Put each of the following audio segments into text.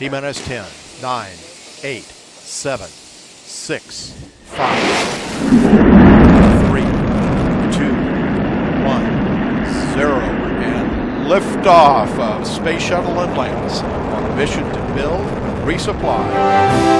T minus 10, 9, 8, 7, 6, 5. liftoff of Space Shuttle Atlantis on a mission to build, resupply,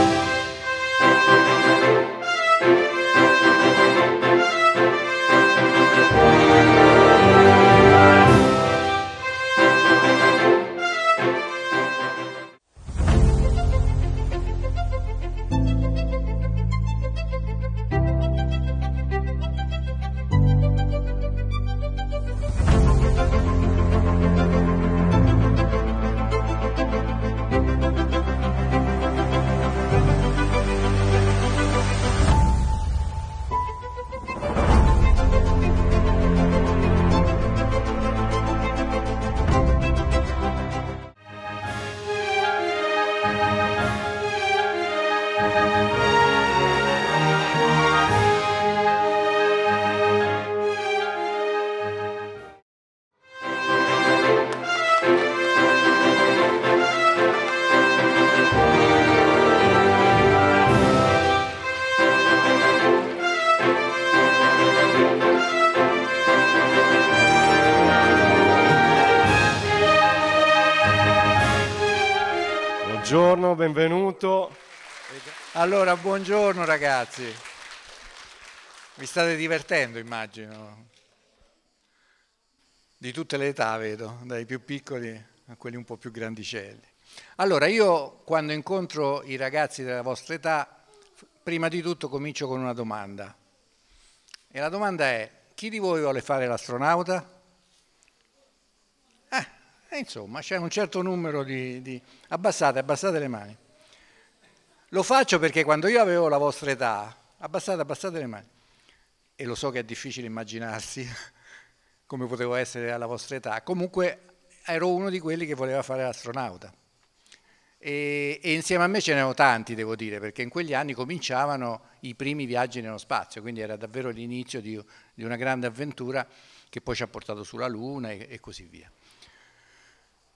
Allora, buongiorno ragazzi. Vi state divertendo, immagino. Di tutte le età, vedo, dai più piccoli a quelli un po' più grandicelli. Allora, io quando incontro i ragazzi della vostra età, prima di tutto comincio con una domanda. E la domanda è, chi di voi vuole fare l'astronauta? Eh, insomma, c'è un certo numero di, di... Abbassate, abbassate le mani. Lo faccio perché quando io avevo la vostra età, abbassate, abbassate le mani, e lo so che è difficile immaginarsi come potevo essere alla vostra età, comunque ero uno di quelli che voleva fare l'astronauta. E, e, insieme a me ce n'erano tanti, devo dire, perché in quegli anni cominciavano i primi viaggi nello spazio, quindi era davvero l'inizio di, di, una grande avventura che poi ci ha portato sulla Luna e, e così via.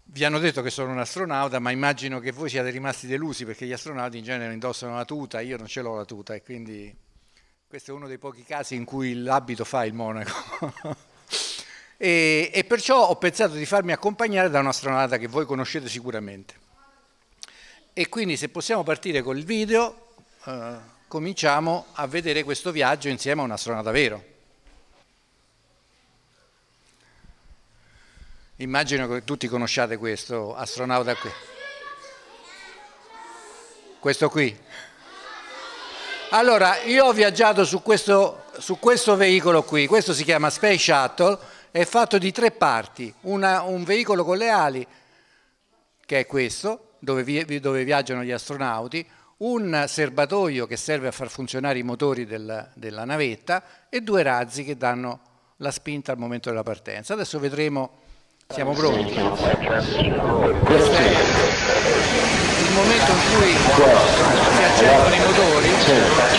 Vi hanno detto che sono un astronauta, ma immagino che voi siate rimasti delusi perché gli astronauti in genere indossano la tuta, io non ce l'ho la tuta e quindi questo è uno dei pochi casi in cui l'abito fa il monaco. e, e perciò ho pensato di farmi accompagnare da un astronauta che voi conoscete sicuramente. E quindi se possiamo partire col video, eh, cominciamo a vedere questo viaggio insieme a un astronauta vero. Immagino che tutti conosciate questo astronauta qui. Questo qui. Allora, io ho viaggiato su questo, su questo veicolo qui, questo si chiama Space Shuttle, è fatto di tre parti, Una, un veicolo con le ali, che è questo, dove, vi, dove, viaggiano gli astronauti, un serbatoio che serve a far funzionare i motori del, della navetta e due razzi che danno la spinta al momento della partenza. Adesso vedremo siamo pronti. Questo è il momento in cui si accendono i motori. Certo.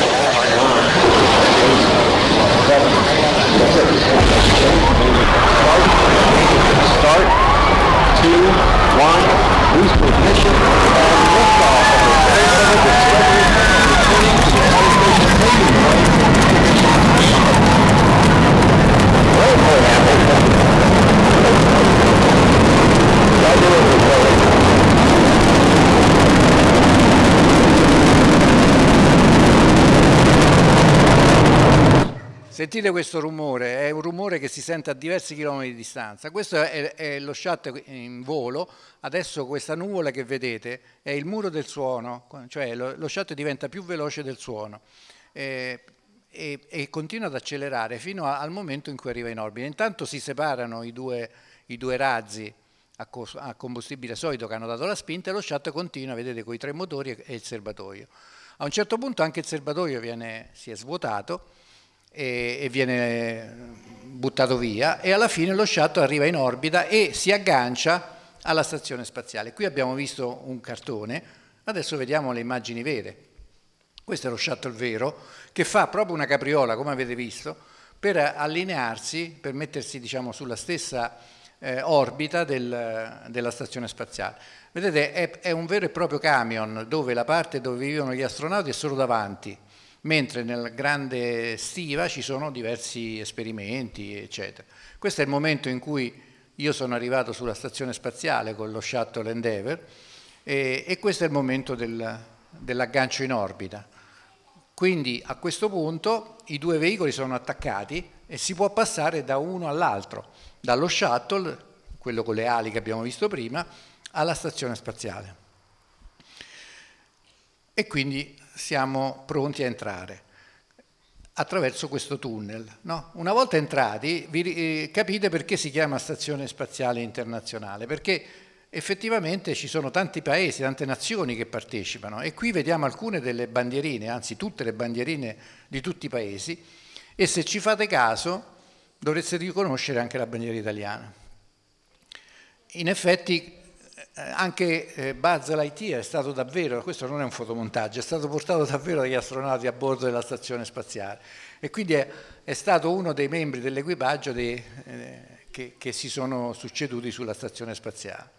sentite questo rumore, è un rumore che si sente a diversi chilometri di distanza. Questo è, è lo chat in volo, adesso questa nuvola che vedete è il muro del suono, cioè lo, lo chat diventa più veloce del suono. Eh, e, e, continua ad accelerare fino a, al momento in cui arriva in orbita. Intanto si separano i due, i due razzi a, co a, combustibile solido che hanno dato la spinta e lo chat continua, vedete, con i tre motori e, e il serbatoio. A un certo punto anche il serbatoio viene, si è svuotato e, e viene buttato via e alla fine lo shuttle arriva in orbita e si aggancia alla stazione spaziale. Qui abbiamo visto un cartone, adesso vediamo le immagini vere. Questo è lo shuttle vero che fa proprio una capriola, come avete visto, per allinearsi, per mettersi diciamo, sulla stessa eh, orbita del, della stazione spaziale. Vedete, è, è un vero e proprio camion dove la parte dove vivono gli astronauti è solo davanti, mentre nel grande stiva ci sono diversi esperimenti, eccetera. Questo è il momento in cui io sono arrivato sulla stazione spaziale con lo shuttle Endeavour e, e questo è il momento del, dell'aggancio in orbita. Quindi a questo punto i due veicoli sono attaccati e si può passare da uno all'altro, dallo shuttle, quello con le ali che abbiamo visto prima, alla stazione spaziale. E quindi siamo pronti a entrare attraverso questo tunnel. No? Una volta entrati vi, eh, capite perché si chiama Stazione Spaziale Internazionale, perché effettivamente ci sono tanti paesi, tante nazioni che partecipano e qui vediamo alcune delle bandierine, anzi tutte le bandierine di tutti i paesi e se ci fate caso dovreste riconoscere anche la bandiera italiana. In effetti eh, anche eh, Buzz Lightyear è stato davvero, questo non è un fotomontaggio, è stato portato davvero dagli astronauti a bordo della stazione spaziale e quindi è, è stato uno dei membri dell'equipaggio dei, eh, che, che, si sono succeduti sulla stazione spaziale.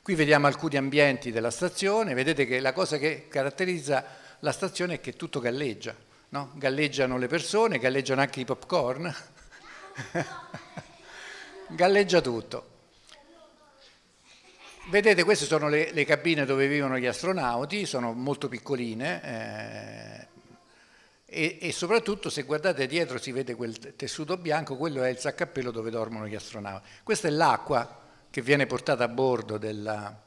Qui vediamo alcuni ambienti della stazione, vedete che la cosa che caratterizza la stazione è che tutto galleggia, no? galleggiano le persone, galleggiano anche i popcorn, galleggia tutto. Vedete, queste sono le, le, cabine dove vivono gli astronauti, sono molto piccoline eh, e, e, soprattutto se guardate dietro si vede quel tessuto bianco, quello è il saccappello dove dormono gli astronauti. Questa è l'acqua che viene portata a bordo della,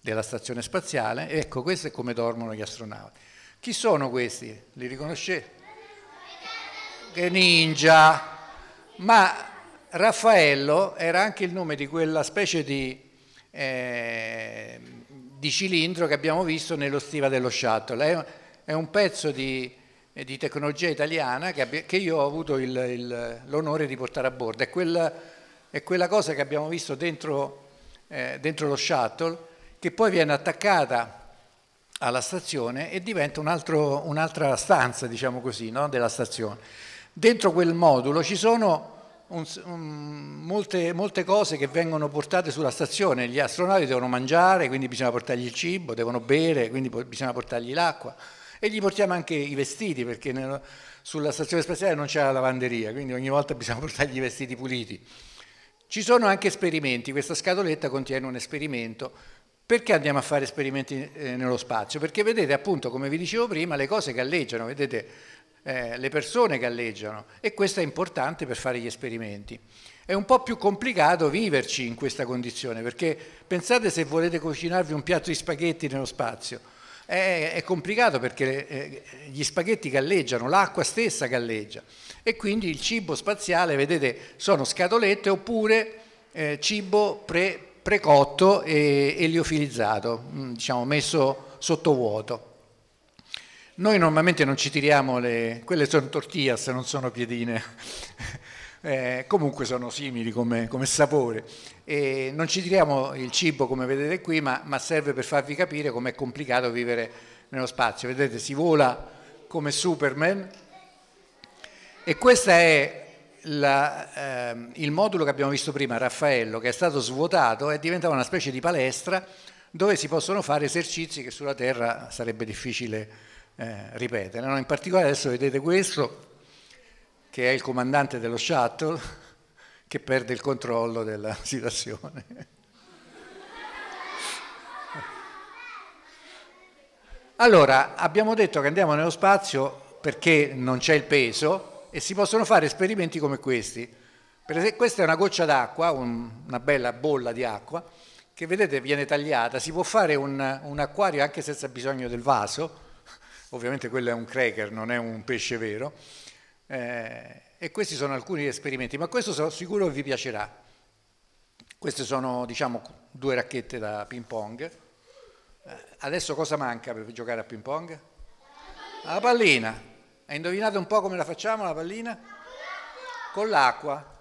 della stazione spaziale, ecco questo è come dormono gli astronauti. Chi sono questi? Li riconoscete? Che ninja! Ma Raffaello era anche il nome di quella specie di Ehm, di cilindro che abbiamo visto nello stiva dello shuttle. È, un pezzo di, di tecnologia italiana che, abbia, che, io ho avuto l'onore di portare a bordo. È quella, è quella, cosa che abbiamo visto dentro, eh, dentro lo shuttle che poi viene attaccata alla stazione e diventa un'altra stanza, diciamo così, no? della stazione. Dentro quel modulo ci sono un, un, molte, molte, cose che vengono portate sulla stazione, gli astronauti devono mangiare, quindi bisogna portargli il cibo, devono bere, quindi bisogna portargli l'acqua e gli portiamo anche i vestiti perché nel, sulla stazione spaziale non c'è la lavanderia, quindi ogni volta bisogna portargli i vestiti puliti. Ci sono anche esperimenti, questa scatoletta contiene un esperimento. Perché andiamo a fare esperimenti eh, nello spazio? Perché vedete appunto, come vi dicevo prima, le cose galleggiano, vedete eh, le persone galleggiano e questo è importante per fare gli esperimenti. È un po' più complicato viverci in questa condizione perché pensate se volete cucinarvi un piatto di spaghetti nello spazio, è, è complicato perché eh, gli spaghetti galleggiano, l'acqua stessa galleggia e quindi il cibo spaziale, vedete, sono scatolette oppure eh, cibo pre, precotto e eliofilizzato, mm, diciamo messo sottovuoto. Noi normalmente non ci tiriamo le... quelle sono tortillas, non sono piedine. Eh, comunque sono simili come, come sapore. E non ci tiriamo il cibo come vedete qui, ma, ma serve per farvi capire com'è complicato vivere nello spazio. Vedete, si vola come Superman e questo è la, eh, il modulo che abbiamo visto prima, Raffaello, che è stato svuotato e diventava una specie di palestra dove si possono fare esercizi che sulla Terra sarebbe difficile eh, ripetere. No, in particolare adesso vedete questo, che è il comandante dello shuttle, che perde il controllo della situazione. Allora, abbiamo detto che andiamo nello spazio perché non c'è il peso e si possono fare esperimenti come questi. Per esempio, questa è una goccia d'acqua, un, una bella bolla di acqua, che vedete viene tagliata, si può fare un, un acquario anche senza bisogno del vaso, ovviamente quello è un cracker, non è un pesce vero, eh, e questi sono alcuni esperimenti, ma questo sono sicuro vi piacerà. Queste sono, diciamo, due racchette da ping pong. Eh, adesso cosa manca per giocare a ping pong? La pallina. La Hai indovinato un po' come la facciamo la pallina? Con l'acqua.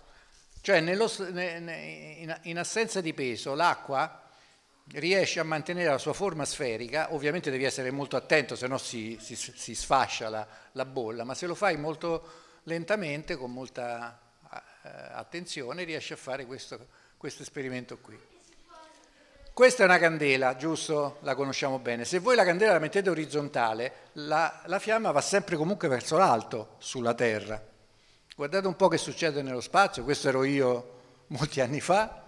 Cioè nello, in assenza di peso l'acqua riesce a mantenere la sua forma sferica, ovviamente devi essere molto attento, se no si, si, si sfascia la, la, bolla, ma se lo fai molto lentamente, con molta eh, attenzione, riesci a fare questo, questo esperimento qui. Questa è una candela, giusto? La conosciamo bene. Se voi la candela la mettete orizzontale, la, la fiamma va sempre comunque verso l'alto sulla Terra. Guardate un po' che succede nello spazio, questo ero io molti anni fa,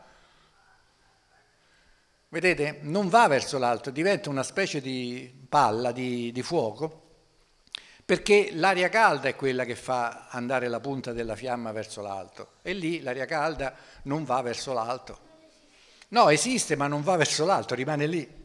vedete, non va verso l'alto, diventa una specie di palla di, di fuoco, perché l'aria calda è quella che fa andare la punta della fiamma verso l'alto e lì l'aria calda non va verso l'alto. No, esiste ma non va verso l'alto, rimane lì.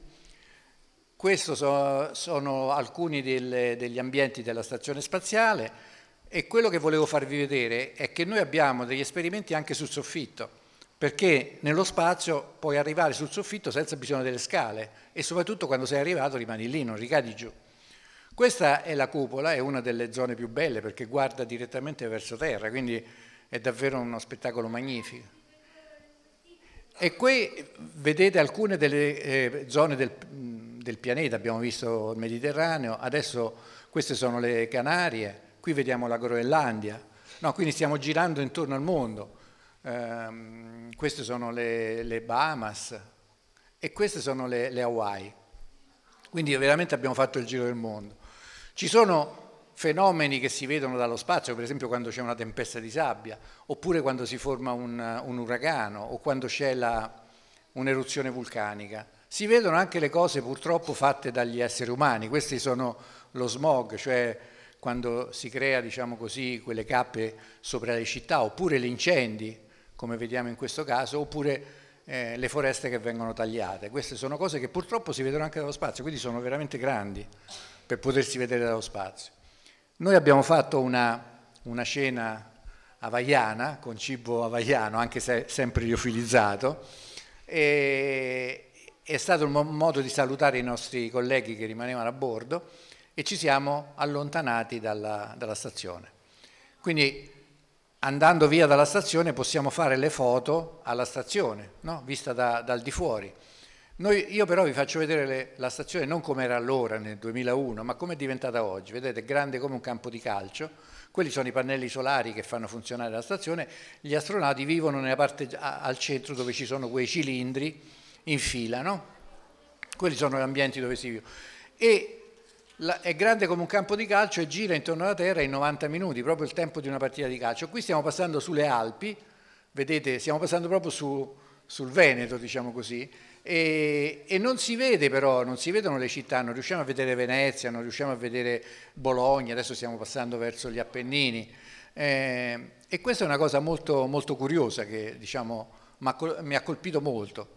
Questi so, sono alcuni del, degli ambienti della stazione spaziale e quello che volevo farvi vedere è che noi abbiamo degli esperimenti anche sul soffitto perché nello spazio puoi arrivare sul soffitto senza bisogno delle scale e soprattutto quando sei arrivato rimani lì, non ricadi giù. Questa è la cupola, è una delle zone più belle perché guarda direttamente verso terra, quindi è davvero uno spettacolo magnifico. E qui vedete alcune delle eh, zone del, del pianeta, abbiamo visto il Mediterraneo, adesso queste sono le Canarie, qui vediamo la Groenlandia, no, quindi stiamo girando intorno al mondo Um, queste sono le, le, Bahamas e queste sono le, le Hawaii. Quindi veramente abbiamo fatto il giro del mondo. Ci sono fenomeni che si vedono dallo spazio, per esempio quando c'è una tempesta di sabbia, oppure quando si forma un, un uragano o quando c'è un'eruzione vulcanica. Si vedono anche le cose purtroppo fatte dagli esseri umani, questi sono lo smog, cioè quando si crea, diciamo così, quelle cappe sopra le città, oppure gli incendi, come vediamo in questo caso, oppure eh, le foreste che vengono tagliate. Queste sono cose che purtroppo si vedono anche dallo spazio, quindi sono veramente grandi per potersi vedere dallo spazio. Noi abbiamo fatto una, una cena havaiana, con cibo havaiano, anche se sempre liofilizzato, e è stato un modo di salutare i nostri colleghi che rimanevano a bordo e ci siamo allontanati dalla, dalla stazione. Quindi andando via dalla stazione possiamo fare le foto alla stazione, no? vista da, dal di fuori. Noi, io però vi faccio vedere le, la stazione non come era allora nel 2001, ma come è diventata oggi. Vedete, è grande come un campo di calcio. Quelli sono i pannelli solari che fanno funzionare la stazione. Gli astronauti vivono nella parte al centro dove ci sono quei cilindri in fila, no? Quelli sono gli ambienti dove si vive. E è grande come un campo di calcio e gira intorno alla Terra in 90 minuti, proprio il tempo di una partita di calcio. Qui stiamo passando sulle Alpi, vedete, stiamo passando proprio su, sul Veneto, diciamo così, e, e, non si vede però, non si vedono le città, non riusciamo a vedere Venezia, non riusciamo a vedere Bologna, adesso stiamo passando verso gli Appennini. Eh, e questa è una cosa molto, molto curiosa che diciamo, mi ha colpito molto.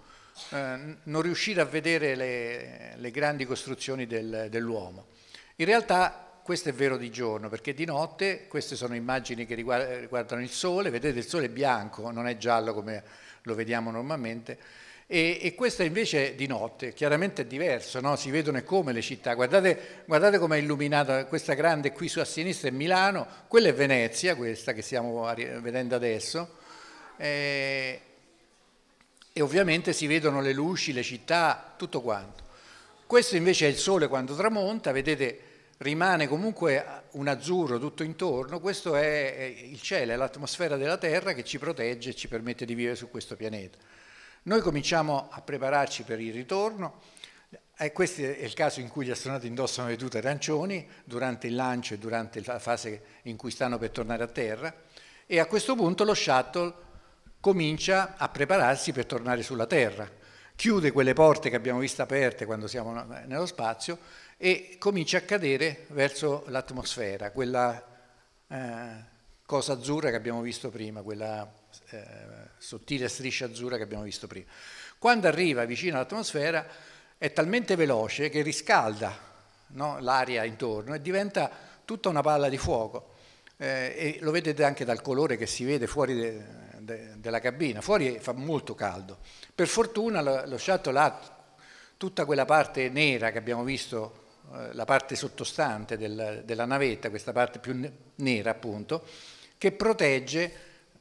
Eh, non riuscire a vedere le, le grandi costruzioni del, dell'uomo. In realtà questo è vero di giorno, perché di notte queste sono immagini che riguardano il sole, vedete il sole è bianco, non è giallo come lo vediamo normalmente, e, e questa invece è di notte, chiaramente è diverso, no? si vedono come le città, guardate, guardate come è illuminata questa grande qui a sinistra è Milano, quella è Venezia, questa che stiamo vedendo adesso, eh, e ovviamente si vedono le luci, le città, tutto quanto. Questo invece è il sole quando tramonta, vedete rimane comunque un azzurro tutto intorno, questo è il cielo, è l'atmosfera della Terra che ci protegge e ci permette di vivere su questo pianeta. Noi cominciamo a prepararci per il ritorno, e questo è il caso in cui gli astronauti indossano le tute arancioni durante il lancio e durante la fase in cui stanno per tornare a Terra e a questo punto lo shuttle comincia a prepararsi per tornare sulla Terra, chiude quelle porte che abbiamo visto aperte quando siamo nello spazio e comincia a cadere verso l'atmosfera, quella eh, cosa azzurra che abbiamo visto prima, quella eh, sottile striscia azzurra che abbiamo visto prima. Quando arriva vicino all'atmosfera è talmente veloce che riscalda no, l'aria intorno e diventa tutta una palla di fuoco. Eh, e lo vedete anche dal colore che si vede fuori de, de, della cabina, fuori fa molto caldo. Per fortuna lo, lo shuttle ha tutta quella parte nera che abbiamo visto, eh, la parte sottostante del, della navetta, questa parte più nera appunto, che protegge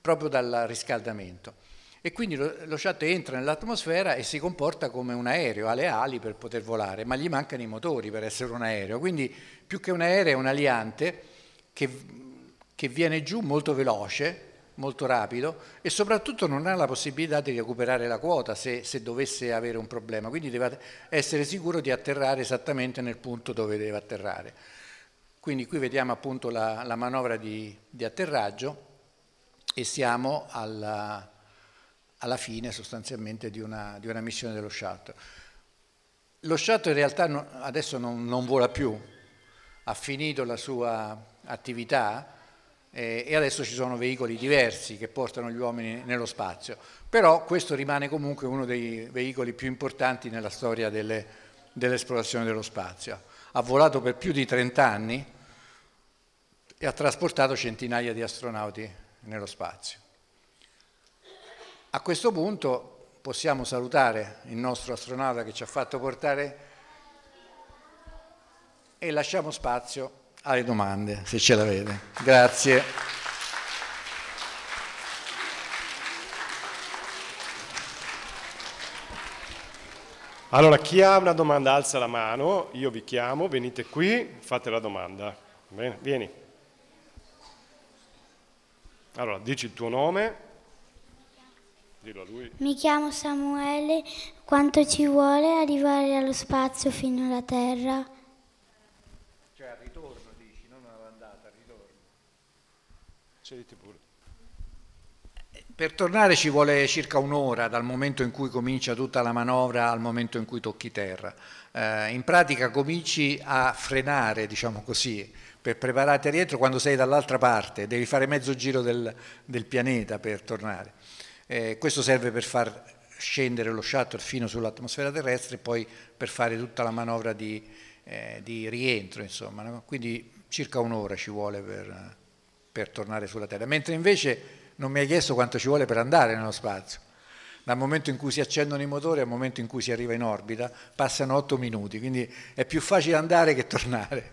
proprio dal riscaldamento. E quindi lo, lo shuttle entra nell'atmosfera e si comporta come un aereo, ha le ali per poter volare, ma gli mancano i motori per essere un aereo. Quindi più che un aereo è un aliante che, che viene giù molto veloce, molto rapido e soprattutto non ha la possibilità di recuperare la quota se, se, dovesse avere un problema, quindi deve essere sicuro di atterrare esattamente nel punto dove deve atterrare. Quindi qui vediamo appunto la, la manovra di, di, atterraggio e siamo alla, alla fine sostanzialmente di una, di una, missione dello shuttle. Lo shuttle in realtà no, adesso non, non vola più, ha finito la sua attività, eh, e adesso ci sono veicoli diversi che portano gli uomini nello spazio, però questo rimane comunque uno dei veicoli più importanti nella storia delle, dell'esplorazione dello spazio. Ha volato per più di 30 anni e ha trasportato centinaia di astronauti nello spazio. A questo punto possiamo salutare il nostro astronauta che ci ha fatto portare e lasciamo spazio alle domande, se ce l'avete. Grazie. Allora, chi ha una domanda alza la mano, io vi chiamo, venite qui, fate la domanda. Bene, vieni. Allora, dici il tuo nome. Dillo a lui. Mi chiamo Samuele, quanto ci vuole arrivare allo spazio fino alla Terra? Scegliete pure. Per tornare ci vuole circa un'ora dal momento in cui comincia tutta la manovra al momento in cui tocchi terra. Eh, in pratica cominci a frenare, diciamo così, per prepararti a rientro quando sei dall'altra parte, devi fare mezzo giro del, del pianeta per tornare. Eh, questo serve per far scendere lo shuttle fino sull'atmosfera terrestre e poi per fare tutta la manovra di, eh, di rientro, insomma. Quindi circa un'ora ci vuole per per tornare sulla Terra, mentre invece non mi hai chiesto quanto ci vuole per andare nello spazio. Dal momento in cui si accendono i motori al momento in cui si arriva in orbita passano 8 minuti, quindi è più facile andare che tornare.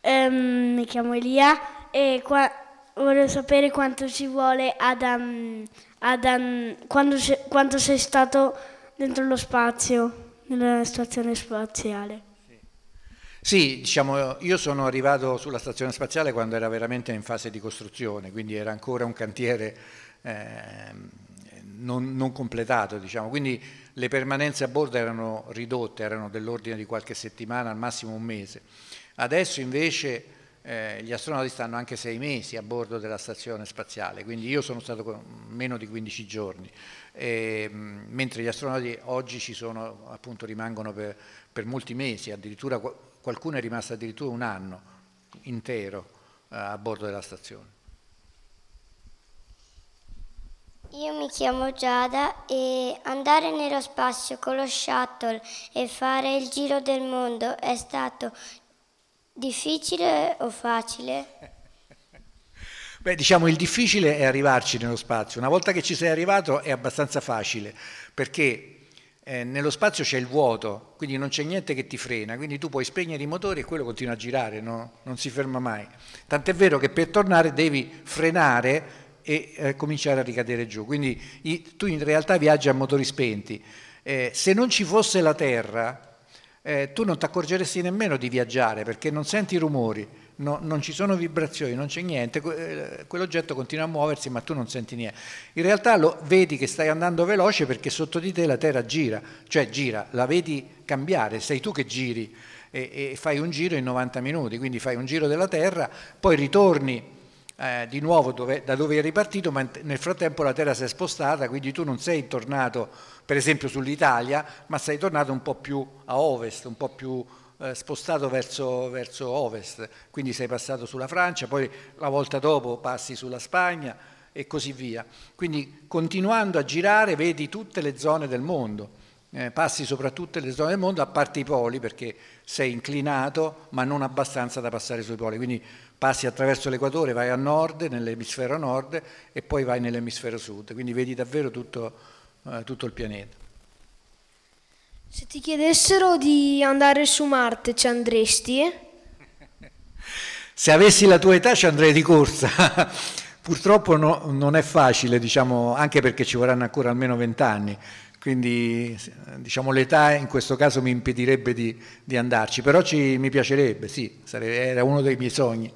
Um, mi chiamo Elia e qua, vorrei sapere quanto ci vuole ad, um, ad um, quando, quanto sei stato dentro lo spazio, nella stazione spaziale. Sì, diciamo, io sono arrivato sulla stazione spaziale quando era veramente in fase di costruzione, quindi era ancora un cantiere eh, non, non, completato, diciamo. quindi le permanenze a bordo erano ridotte, erano dell'ordine di qualche settimana, al massimo un mese. Adesso invece eh, gli astronauti stanno anche sei mesi a bordo della stazione spaziale, quindi io sono stato meno di 15 giorni, e, ehm, mentre gli astronauti oggi sono, appunto, rimangono per, per molti mesi, addirittura qualcuno è rimasto addirittura un anno intero eh, a bordo della stazione. Io mi chiamo Giada e andare nello spazio con lo shuttle e fare il giro del mondo è stato difficile o facile? Beh, diciamo il difficile è arrivarci nello spazio. Una volta che ci sei arrivato è abbastanza facile perché eh, nello spazio c'è il vuoto, quindi non c'è niente che ti frena, quindi tu puoi spegnere i motori e quello continua a girare, no? non si ferma mai. Tant'è vero che per tornare devi frenare e eh, cominciare a ricadere giù, quindi i, tu in realtà viaggi a motori spenti. Eh, se non ci fosse la Terra, eh, tu non ti accorgeresti nemmeno di viaggiare perché non senti i rumori no, non ci sono vibrazioni, non c'è niente, eh, quell'oggetto continua a muoversi ma tu non senti niente. In realtà lo, vedi che stai andando veloce perché sotto di te la Terra gira, cioè gira, la vedi cambiare, sei tu che giri e, e fai un giro in 90 minuti, quindi fai un giro della Terra, poi ritorni eh, di nuovo dove, da dove eri partito, ma nel frattempo la Terra si è spostata, quindi tu non sei tornato per esempio sull'Italia, ma sei tornato un po' più a ovest, un po' più eh, spostato verso, verso, ovest, quindi sei passato sulla Francia, poi la volta dopo passi sulla Spagna e così via. Quindi continuando a girare vedi tutte le zone del mondo, eh, passi sopra tutte le zone del mondo, a parte i poli, perché sei inclinato ma non abbastanza da passare sui poli, quindi passi attraverso l'Equatore, vai a nord, nell'emisfero nord e poi vai nell'emisfero sud, quindi vedi davvero tutto, eh, tutto il pianeta. Se ti chiedessero di andare su Marte, ci andresti? Se avessi la tua età ci andrei di corsa. Purtroppo no, non è facile, diciamo, anche perché ci vorranno ancora almeno vent'anni, quindi diciamo, l'età in questo caso mi impedirebbe di, di andarci, però ci, mi piacerebbe, sì, sarebbe, era uno dei miei sogni.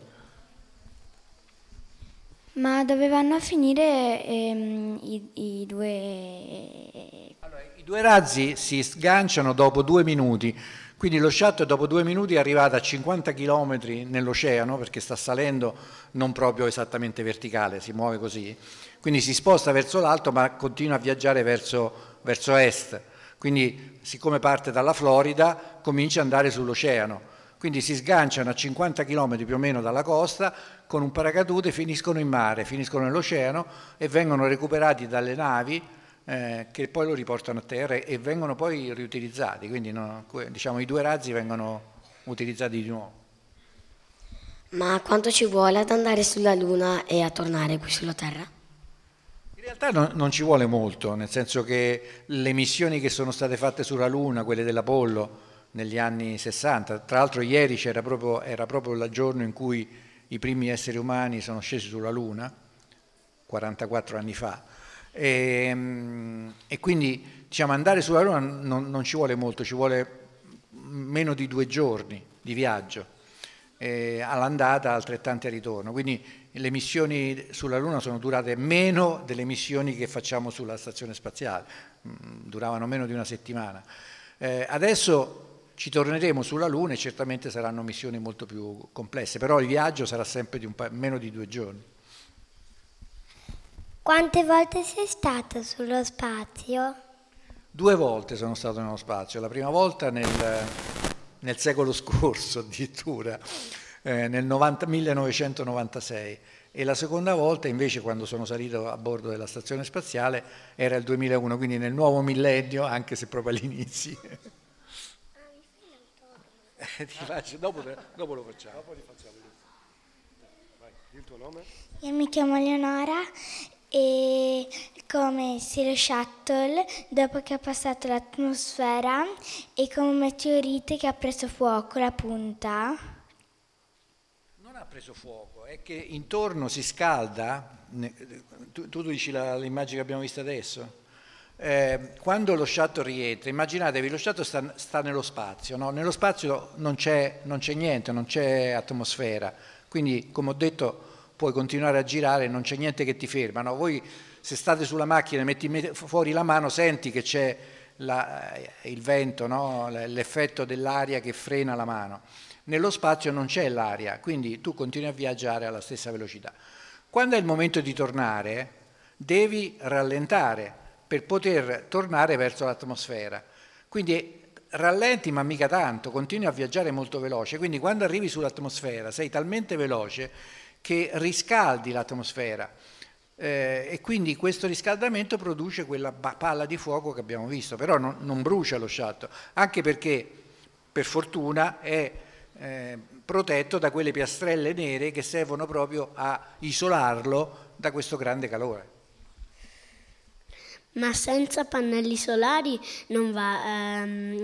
Ma dove vanno a finire ehm, i, i, due... Eh, allora, due razzi si sganciano dopo due minuti, quindi lo shuttle dopo due minuti è arrivato a 50 km nell'oceano perché sta salendo non proprio esattamente verticale, si muove così, quindi si sposta verso l'alto ma continua a viaggiare verso, verso est, quindi siccome parte dalla Florida comincia ad andare sull'oceano. Quindi si sganciano a 50 km più o meno dalla costa, con un paracadute finiscono in mare, finiscono nell'oceano e vengono recuperati dalle navi eh, che poi lo riportano a terra e vengono poi riutilizzati, quindi no, diciamo, i due razzi vengono utilizzati di nuovo. Ma quanto ci vuole ad andare sulla Luna e a tornare qui sulla Terra? In realtà no, non ci vuole molto, nel senso che le missioni che sono state fatte sulla Luna, quelle dell'Apollo, negli anni 60. Tra l'altro ieri c'era proprio, era proprio il giorno in cui i primi esseri umani sono scesi sulla Luna, 44 anni fa, e, ehm, e quindi diciamo, andare sulla Luna non, non, ci vuole molto, ci vuole meno di due giorni di viaggio, eh, all'andata altrettanti al ritorno. Quindi le missioni sulla Luna sono durate meno delle missioni che facciamo sulla stazione spaziale, mm, duravano meno di una settimana. Eh, adesso ci torneremo sulla Luna e certamente saranno missioni molto più complesse, però il viaggio sarà sempre di pa- meno di due giorni. Quante volte sei stato sullo spazio? Due volte sono stato nello spazio, la prima volta nel, nel secolo scorso addirittura, eh, nel 90, 1996 e la seconda volta invece quando sono salito a bordo della stazione spaziale era il 2001, quindi nel nuovo millennio, anche se proprio all'inizio. Ah, eh, faccio, dopo, dopo, lo facciamo. Dopo facciamo. Vai, il tuo nome? Io mi chiamo Leonora e come se lo shuttle, dopo che ha passato l'atmosfera, è come un meteorite che ha preso fuoco la punta. Non ha preso fuoco, è che intorno si scalda, tu, tu dici l'immagine che abbiamo visto adesso, eh, quando lo shuttle rientra, immaginatevi, lo shuttle sta, sta nello spazio, no? nello spazio non c'è, niente, non c'è atmosfera, quindi come ho detto puoi continuare a girare, non c'è niente che ti ferma. No? Voi se state sulla macchina e metti fuori la mano senti che c'è la, eh, il vento, no? l'effetto dell'aria che frena la mano. Nello spazio non c'è l'aria, quindi tu continui a viaggiare alla stessa velocità. Quando è il momento di tornare, devi rallentare per poter tornare verso l'atmosfera. Quindi eh, rallenti ma mica tanto, continui a viaggiare molto veloce, quindi quando arrivi sull'atmosfera sei talmente veloce che riscaldi l'atmosfera. Eh, e quindi questo riscaldamento produce quella palla di fuoco che abbiamo visto, però non, non brucia lo sciatto, anche perché per fortuna è eh, protetto da quelle piastrelle nere che servono proprio a isolarlo da questo grande calore. Ma senza pannelli solari non va... Ehm,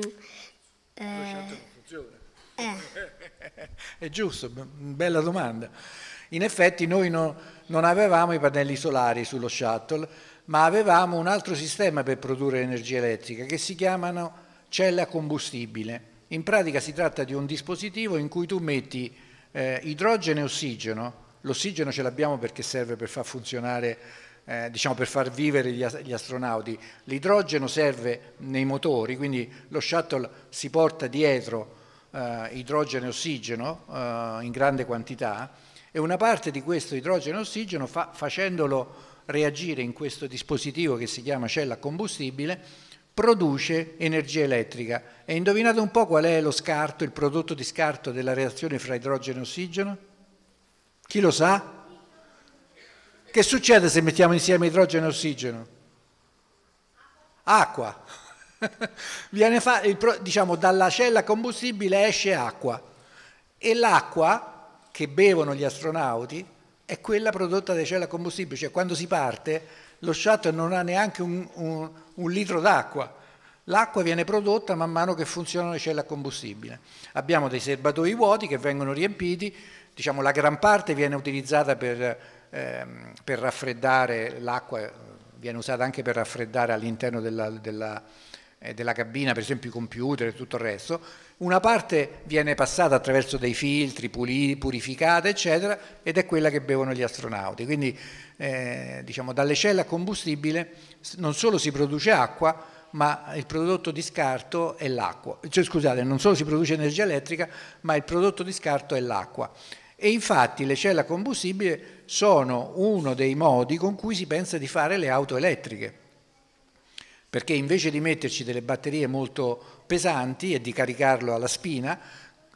eh, lo sciatto eh, non funziona. Eh. è giusto, bella domanda. In effetti noi no, non avevamo i pannelli solari sullo shuttle, ma avevamo un altro sistema per produrre energia elettrica che si chiamano celle a combustibile. In pratica si tratta di un dispositivo in cui tu metti eh, idrogeno e ossigeno, l'ossigeno ce l'abbiamo perché serve per far funzionare eh, diciamo per far vivere gli, gli astronauti. L'idrogeno serve nei motori, quindi lo shuttle si porta dietro eh, idrogeno e ossigeno eh, in grande quantità e una parte di questo idrogeno e ossigeno fa, facendolo reagire in questo dispositivo che si chiama cella combustibile produce energia elettrica. E indovinate un po' qual è lo scarto, il prodotto di scarto della reazione fra idrogeno e ossigeno? Chi lo sa? Che succede se mettiamo insieme idrogeno e ossigeno? Acqua. Viene fa, diciamo, dalla cella combustibile esce acqua e l'acqua che bevono gli astronauti è quella prodotta dai cieli a combustibile, cioè quando si parte lo shuttle non ha neanche un, un, un litro d'acqua, l'acqua viene prodotta man mano che funzionano le celle a combustibile. Abbiamo dei serbatoi vuoti che vengono riempiti, diciamo la gran parte viene utilizzata per, ehm, per raffreddare l'acqua, viene usata anche per raffreddare all'interno della, della, eh, della cabina, per esempio i computer e tutto il resto, una parte viene passata attraverso dei filtri, purificati, eccetera, ed è quella che bevono gli astronauti. Quindi, eh, diciamo, dalle celle a combustibile non solo si produce acqua, ma il prodotto di scarto è l'acqua. Cioè, scusate, non solo si produce energia elettrica, ma il prodotto di scarto è l'acqua. E infatti le celle a combustibile sono uno dei modi con cui si pensa di fare le auto elettriche perché invece di metterci delle batterie molto pesanti e di caricarlo alla spina,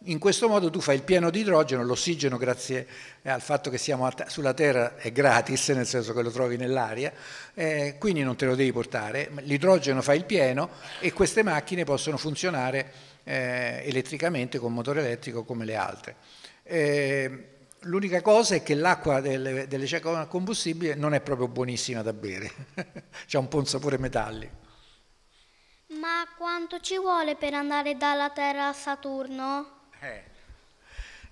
in questo modo tu fai il pieno di idrogeno, l'ossigeno grazie al fatto che siamo sulla Terra è gratis, nel senso che lo trovi nell'aria, eh, quindi non te lo devi portare, l'idrogeno fa il pieno e queste macchine possono funzionare eh, elettricamente con motore elettrico come le altre. Eh, L'unica cosa è che l'acqua delle, delle cieche a combustibile non è proprio buonissima da bere, c'è un po' un sapore metallico. Ma quanto ci vuole per andare dalla Terra a Saturno? Eh,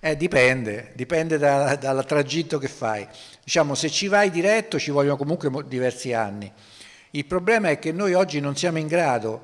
eh dipende, dipende dal da tragitto che fai. Diciamo, se ci vai diretto ci vogliono comunque diversi anni. Il problema è che noi oggi non siamo in grado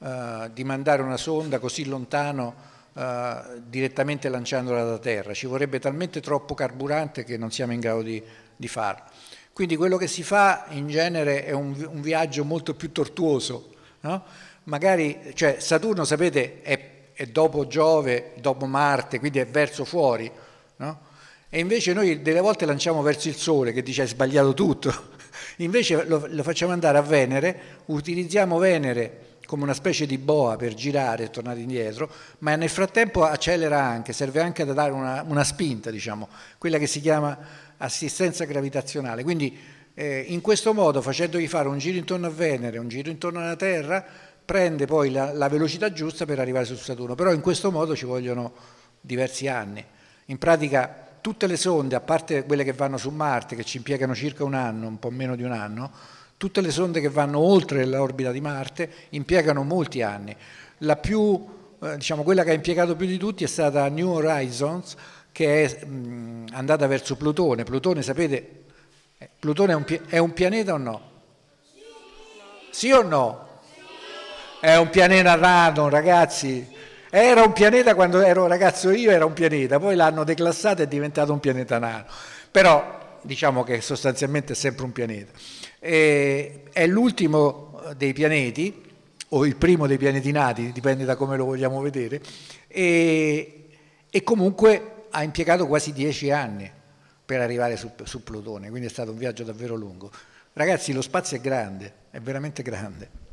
eh, di mandare una sonda così lontano eh, direttamente lanciandola da Terra. Ci vorrebbe talmente troppo carburante che non siamo in grado di, di farlo. Quindi quello che si fa in genere è un, un viaggio molto più tortuoso. No? magari, cioè Saturno sapete è, è dopo Giove, dopo Marte, quindi è verso fuori, no? E invece noi delle volte lanciamo verso il Sole che dice hai sbagliato tutto, invece lo, lo facciamo andare a Venere, utilizziamo Venere come una specie di boa per girare e tornare indietro, ma nel frattempo accelera anche, serve anche da dare una, una spinta, diciamo, quella che si chiama assistenza gravitazionale. Quindi eh, in questo modo, facendogli fare un giro intorno a Venere, un giro intorno alla Terra, prende poi la, la velocità giusta per arrivare su Saturno, però in questo modo ci vogliono diversi anni. In pratica tutte le sonde, a parte quelle che vanno su Marte, che ci impiegano circa un anno, un po' meno di un anno, tutte le sonde che vanno oltre l'orbita di Marte impiegano molti anni. La Più, eh, diciamo, quella che ha impiegato più di tutti è stata New Horizons, che è mh, mm, andata verso Plutone. Plutone, sapete, eh, Plutone è un, è un pianeta o no? Sì o no? È un pianeta random, ragazzi. Era un pianeta quando ero ragazzo io, era un pianeta, poi l'hanno declassato e è diventato un pianeta nano. Però diciamo che sostanzialmente è sempre un pianeta. E è l'ultimo dei pianeti, o il primo dei pianeti nati, dipende da come lo vogliamo vedere, e, e comunque ha impiegato quasi dieci anni per arrivare su, su Plutone, quindi è stato un viaggio davvero lungo. Ragazzi, lo spazio è grande, è veramente grande.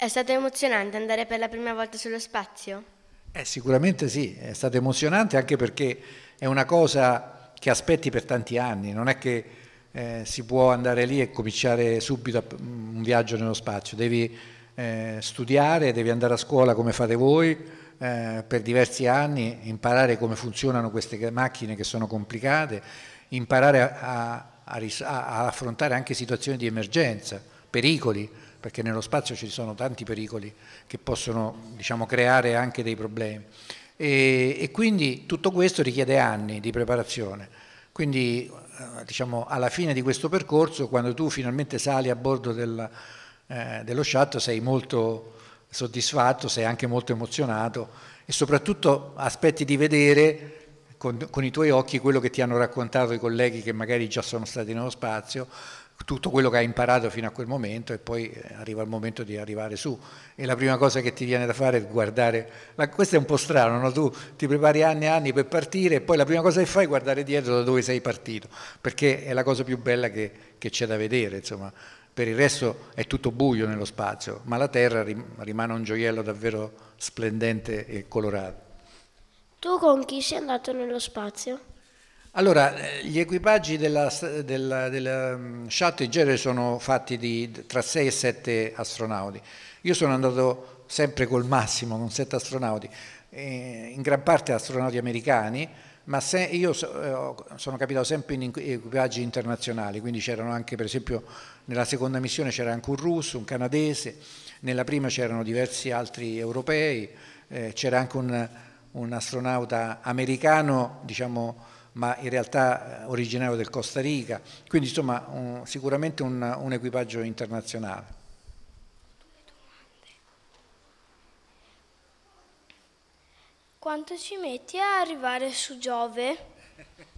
È stato emozionante andare per la prima volta sullo spazio? Eh, sicuramente sì, è stato emozionante anche perché è una cosa che aspetti per tanti anni, non è che eh, si può andare lì e cominciare subito un viaggio nello spazio, devi eh, studiare, devi andare a scuola come fate voi eh, per diversi anni, imparare come funzionano queste macchine che sono complicate, imparare a, a, a, a affrontare anche situazioni di emergenza, pericoli perché nello spazio ci sono tanti pericoli che possono diciamo, creare anche dei problemi. E, e, quindi tutto questo richiede anni di preparazione. Quindi eh, diciamo, alla fine di questo percorso, quando tu finalmente sali a bordo del, eh, dello shuttle, sei molto soddisfatto, sei anche molto emozionato e soprattutto aspetti di vedere con, con, i tuoi occhi quello che ti hanno raccontato i colleghi che magari già sono stati nello spazio, tutto quello che hai imparato fino a quel momento e poi eh, arriva il momento di arrivare su e la prima cosa che ti viene da fare è guardare, la, questo è un po' strano, no? tu ti prepari anni e anni per partire e poi la prima cosa che fai è guardare dietro da dove sei partito, perché è la cosa più bella che, che c'è da vedere, insomma. per il resto è tutto buio nello spazio, ma la Terra rimane un gioiello davvero splendente e colorato. Tu con chi sei andato nello spazio? Allora, eh, gli equipaggi della, della, della ehm, Chattenger sono fatti di, tra 6 e 7 astronauti. Io sono andato sempre col massimo, con 7 astronauti, in gran parte astronauti americani, ma se, io eh, sono capitato sempre in equipaggi internazionali, quindi c'erano anche, per esempio, nella seconda missione c'era anche un russo, un canadese, nella prima c'erano diversi altri europei, eh, c'era anche un, un astronauta americano, diciamo, ma in realtà eh, originario del Costa Rica, quindi insomma un, sicuramente un, un equipaggio internazionale. Quanto ci metti a arrivare su Giove?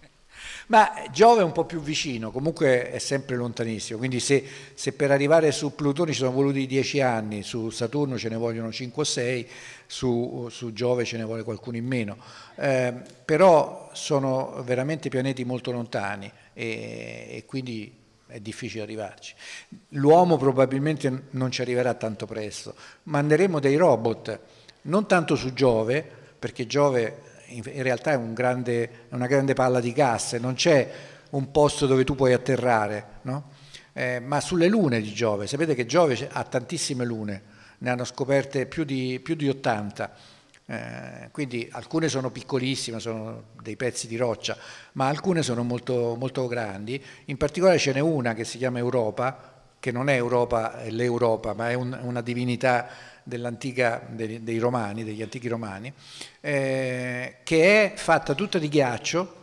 Ma Giove è un po' più vicino, comunque è sempre lontanissimo, quindi se, se per arrivare su Plutone ci sono voluti dieci anni, su Saturno ce ne vogliono cinque o sei, su, su Giove ce ne vuole qualcuno in meno, eh, però sono veramente pianeti molto lontani e, e quindi è difficile arrivarci. L'uomo probabilmente non ci arriverà tanto presto, manderemo dei robot, non tanto su Giove, perché Giove in realtà è un grande, una grande palla di gas, non c'è un posto dove tu puoi atterrare, no? eh, ma sulle lune di Giove, sapete che Giove ha tantissime lune, ne hanno scoperte più di, più di 80, eh, quindi alcune sono piccolissime, sono dei pezzi di roccia, ma alcune sono molto, molto grandi, in particolare ce n'è una che si chiama Europa, che non è Europa, l'Europa, ma è un, una divinità dei, dei, romani, degli antichi romani, eh, che è fatta tutta di ghiaccio,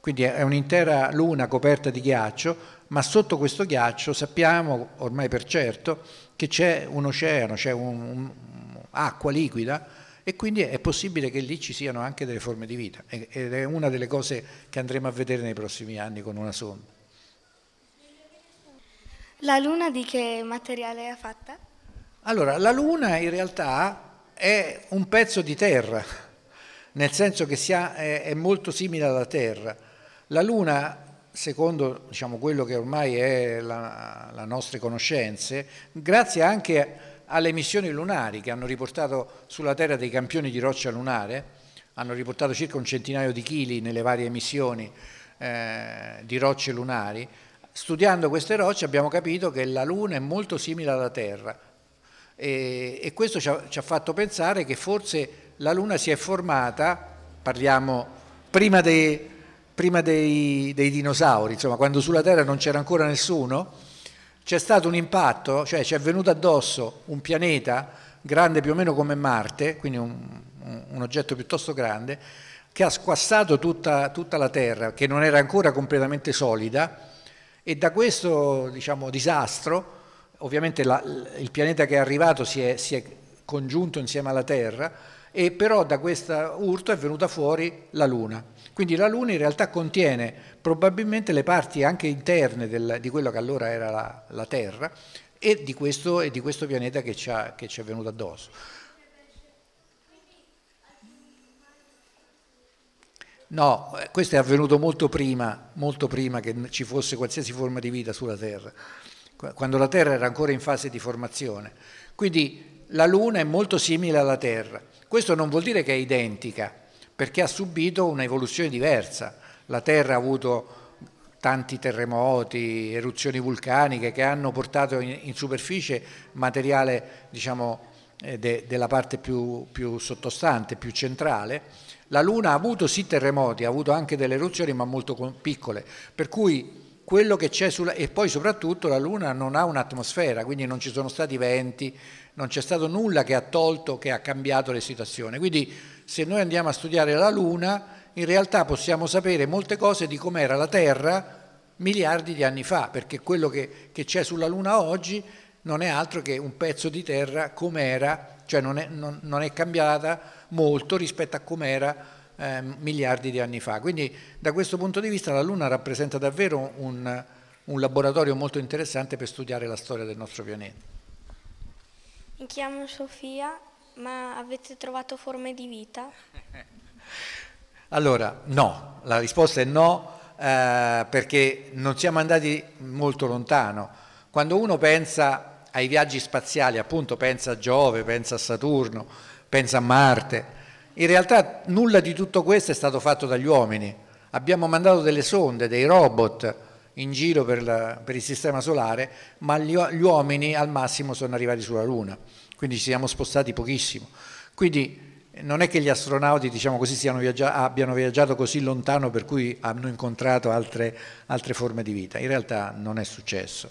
quindi è un'intera luna coperta di ghiaccio, ma sotto questo ghiaccio sappiamo ormai per certo che c'è un oceano, c'è un'acqua liquida e quindi è possibile che lì ci siano anche delle forme di vita ed è una delle cose che andremo a vedere nei prossimi anni con una sonda. La luna di che materiale è fatta? Allora, la Luna in realtà è un pezzo di terra, nel senso che ha, è, è, molto simile alla Terra. La Luna, secondo diciamo, quello che ormai è la, la nostre conoscenze, grazie anche alle missioni lunari che hanno riportato sulla Terra dei campioni di roccia lunare, hanno riportato circa un centinaio di chili nelle varie missioni eh, di rocce lunari, studiando queste rocce abbiamo capito che la Luna è molto simile alla Terra e, e questo ci ha, ci ha fatto pensare che forse la Luna si è formata, parliamo prima dei, prima dei, dei, dinosauri, insomma, quando sulla Terra non c'era ancora nessuno, c'è stato un impatto, cioè ci è venuto addosso un pianeta grande più o meno come Marte, quindi un, un oggetto piuttosto grande, che ha squassato tutta, tutta, la Terra, che non era ancora completamente solida, e da questo diciamo, disastro ovviamente la, il pianeta che è arrivato si è, si è congiunto insieme alla Terra, e però da questo urto è venuta fuori la Luna. Quindi la Luna in realtà contiene probabilmente le parti anche interne del, di quello che allora era la, la Terra e di, questo, e di, questo, pianeta che ci, ha, che ci è venuto addosso. No, eh, questo è avvenuto molto prima, molto prima che ci fosse qualsiasi forma di vita sulla Terra quando la Terra era ancora in fase di formazione. Quindi la Luna è molto simile alla Terra. Questo non vuol dire che è identica, perché ha subito un'evoluzione diversa. La Terra ha avuto tanti terremoti, eruzioni vulcaniche che hanno portato in, in superficie materiale diciamo, eh, de, della parte più, più sottostante, più centrale. La Luna ha avuto sì terremoti, ha avuto anche delle eruzioni ma molto piccole, per cui quello che c'è sulla... e poi soprattutto la Luna non ha un'atmosfera, quindi non ci sono stati venti, non c'è stato nulla che ha tolto, che ha cambiato le situazioni. Quindi se noi andiamo a studiare la Luna, in realtà possiamo sapere molte cose di com'era la Terra miliardi di anni fa, perché quello che, c'è sulla Luna oggi non è altro che un pezzo di terra com'era, cioè non è, non, non è cambiata molto rispetto a com'era eh, miliardi di anni fa. Quindi da questo punto di vista la Luna rappresenta davvero un, un laboratorio molto interessante per studiare la storia del nostro pianeta. Mi chiamo Sofia, ma avete trovato forme di vita? Allora, no, la risposta è no eh, perché non siamo andati molto lontano. Quando uno pensa ai viaggi spaziali, appunto pensa a Giove, pensa a Saturno, pensa a Marte, in realtà nulla di tutto questo è stato fatto dagli uomini. Abbiamo mandato delle sonde, dei robot in giro per, la, per il sistema solare, ma gli, gli uomini al massimo sono arrivati sulla Luna, quindi ci siamo spostati pochissimo. Quindi non è che gli astronauti diciamo così, viaggia abbiano viaggiato così lontano per cui hanno incontrato altre, altre forme di vita, in realtà non è successo.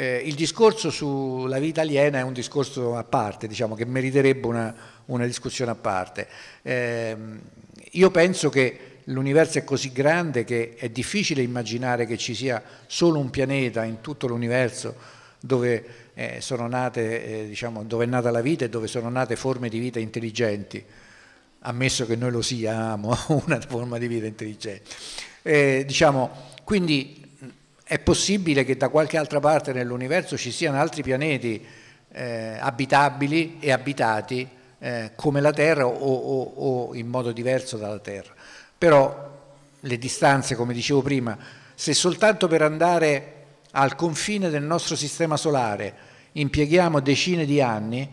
Eh, il discorso sulla vita aliena è un discorso a parte, diciamo, che meriterebbe una, una discussione a parte. Eh, io penso che l'universo è così grande che è difficile immaginare che ci sia solo un pianeta in tutto l'universo dove, eh, nate, eh, diciamo, dove è nata la vita e dove sono nate forme di vita intelligenti, ammesso che noi lo siamo una forma di vita intelligente. Eh, diciamo, quindi è possibile che da qualche altra parte nell'universo ci siano altri pianeti eh, abitabili e abitati eh, come la Terra o, o, o, in modo diverso dalla Terra. Però le distanze, come dicevo prima, se soltanto per andare al confine del nostro sistema solare impieghiamo decine di anni,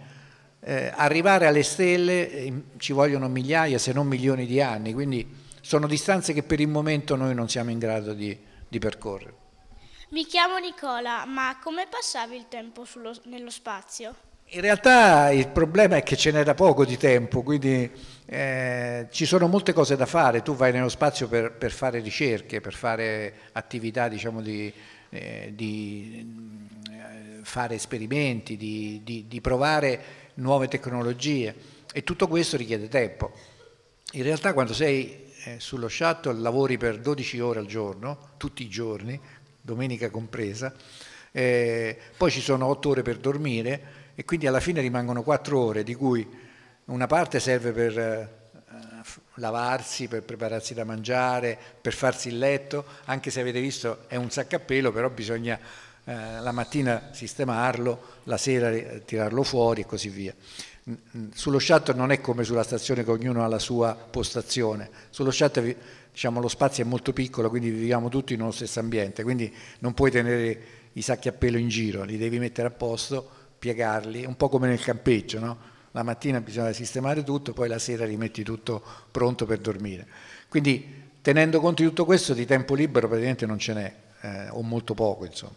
eh, arrivare alle stelle eh, ci vogliono migliaia se non milioni di anni, quindi sono distanze che per il momento noi non siamo in grado di, di percorrere. Mi chiamo Nicola, ma come passavi il tempo sullo, nello spazio? In realtà il problema è che ce n'è da poco di tempo, quindi eh, ci sono molte cose da fare. Tu vai nello spazio per, per fare ricerche, per fare attività diciamo, di, eh, di eh, fare esperimenti, di, di, di, provare nuove tecnologie e tutto questo richiede tempo. In realtà quando sei eh, sullo shuttle lavori per 12 ore al giorno, tutti i giorni, domenica compresa, eh, poi ci sono otto ore per dormire e quindi alla fine rimangono quattro ore, di cui una parte serve per eh, lavarsi, per prepararsi da mangiare, per farsi il letto, anche se avete visto è un saccappello, però bisogna eh, la mattina sistemarlo, la sera tirarlo fuori e così via. Sullo shuttle non è come sulla stazione che ognuno ha la sua postazione, sullo shuttle diciamo, lo spazio è molto piccolo, quindi viviamo tutti in uno stesso ambiente, quindi non puoi tenere i sacchi a pelo in giro, li devi mettere a posto, piegarli, un po' come nel campeggio, no? la mattina bisogna sistemare tutto, poi la sera rimetti tutto pronto per dormire. Quindi tenendo conto di tutto questo di tempo libero praticamente non ce n'è, eh, o molto poco insomma.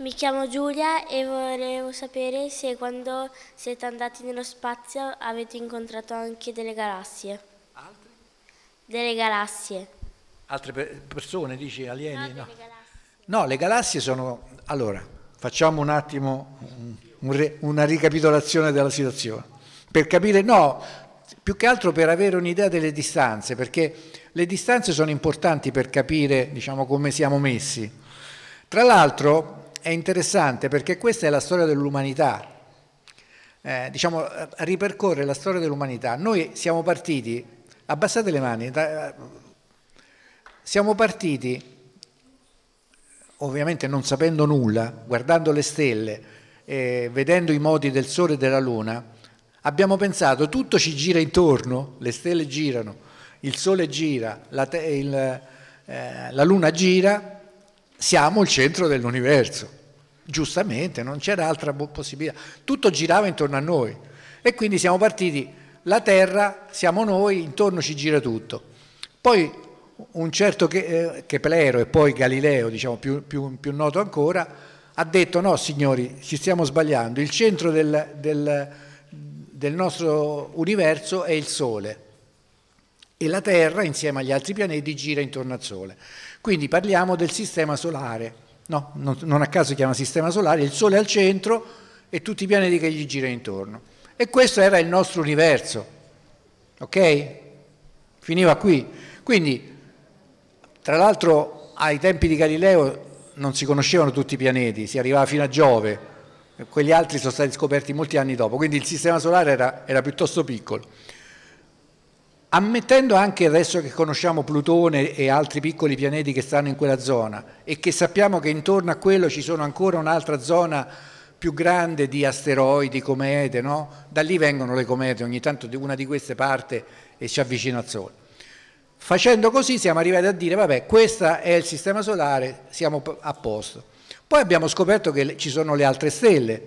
Mi chiamo Giulia e volevo sapere se quando siete andati nello spazio avete incontrato anche delle galassie. Delle galassie. Altre persone, dici, alieni? No, no. no, le galassie sono... Allora, facciamo un attimo un, un una ricapitolazione della situazione. Per capire, no, più che altro per avere un'idea delle distanze, perché le distanze sono importanti per capire diciamo, come siamo messi. Tra l'altro è interessante perché questa è la storia dell'umanità, eh, diciamo, ripercorre la storia dell'umanità. Noi siamo partiti Abbassate le mani. Siamo partiti, ovviamente non sapendo nulla, guardando le stelle, eh, vedendo i modi del Sole e della Luna, abbiamo pensato tutto ci gira intorno, le stelle girano, il Sole gira, la, il, eh, la Luna gira, siamo il centro dell'universo. Giustamente, non c'era altra possibilità. Tutto girava intorno a noi. E quindi siamo partiti la Terra siamo noi, intorno ci gira tutto. Poi un certo Keplero eh, e poi Galileo, diciamo più, più, più, noto ancora, ha detto no signori, ci stiamo sbagliando, il centro del, del, del nostro universo è il Sole e la Terra insieme agli altri pianeti gira intorno al Sole. Quindi parliamo del sistema solare, no, non, non a caso si chiama sistema solare, il Sole al centro e tutti i pianeti che gli girano intorno. E questo era il nostro universo, ok? Finiva qui. Quindi, tra l'altro, ai tempi di Galileo non si conoscevano tutti i pianeti, si arrivava fino a Giove, quegli altri sono stati scoperti molti anni dopo, quindi il sistema solare era, era piuttosto piccolo. Ammettendo anche adesso che conosciamo Plutone e altri piccoli pianeti che stanno in quella zona e che sappiamo che intorno a quello ci sono ancora un'altra zona più grande di asteroidi, comete, no? da lì vengono le comete, ogni tanto una di queste parte e si avvicina al Sole. Facendo così siamo arrivati a dire, vabbè, questo è il Sistema Solare, siamo a posto. Poi abbiamo scoperto che ci sono le altre stelle,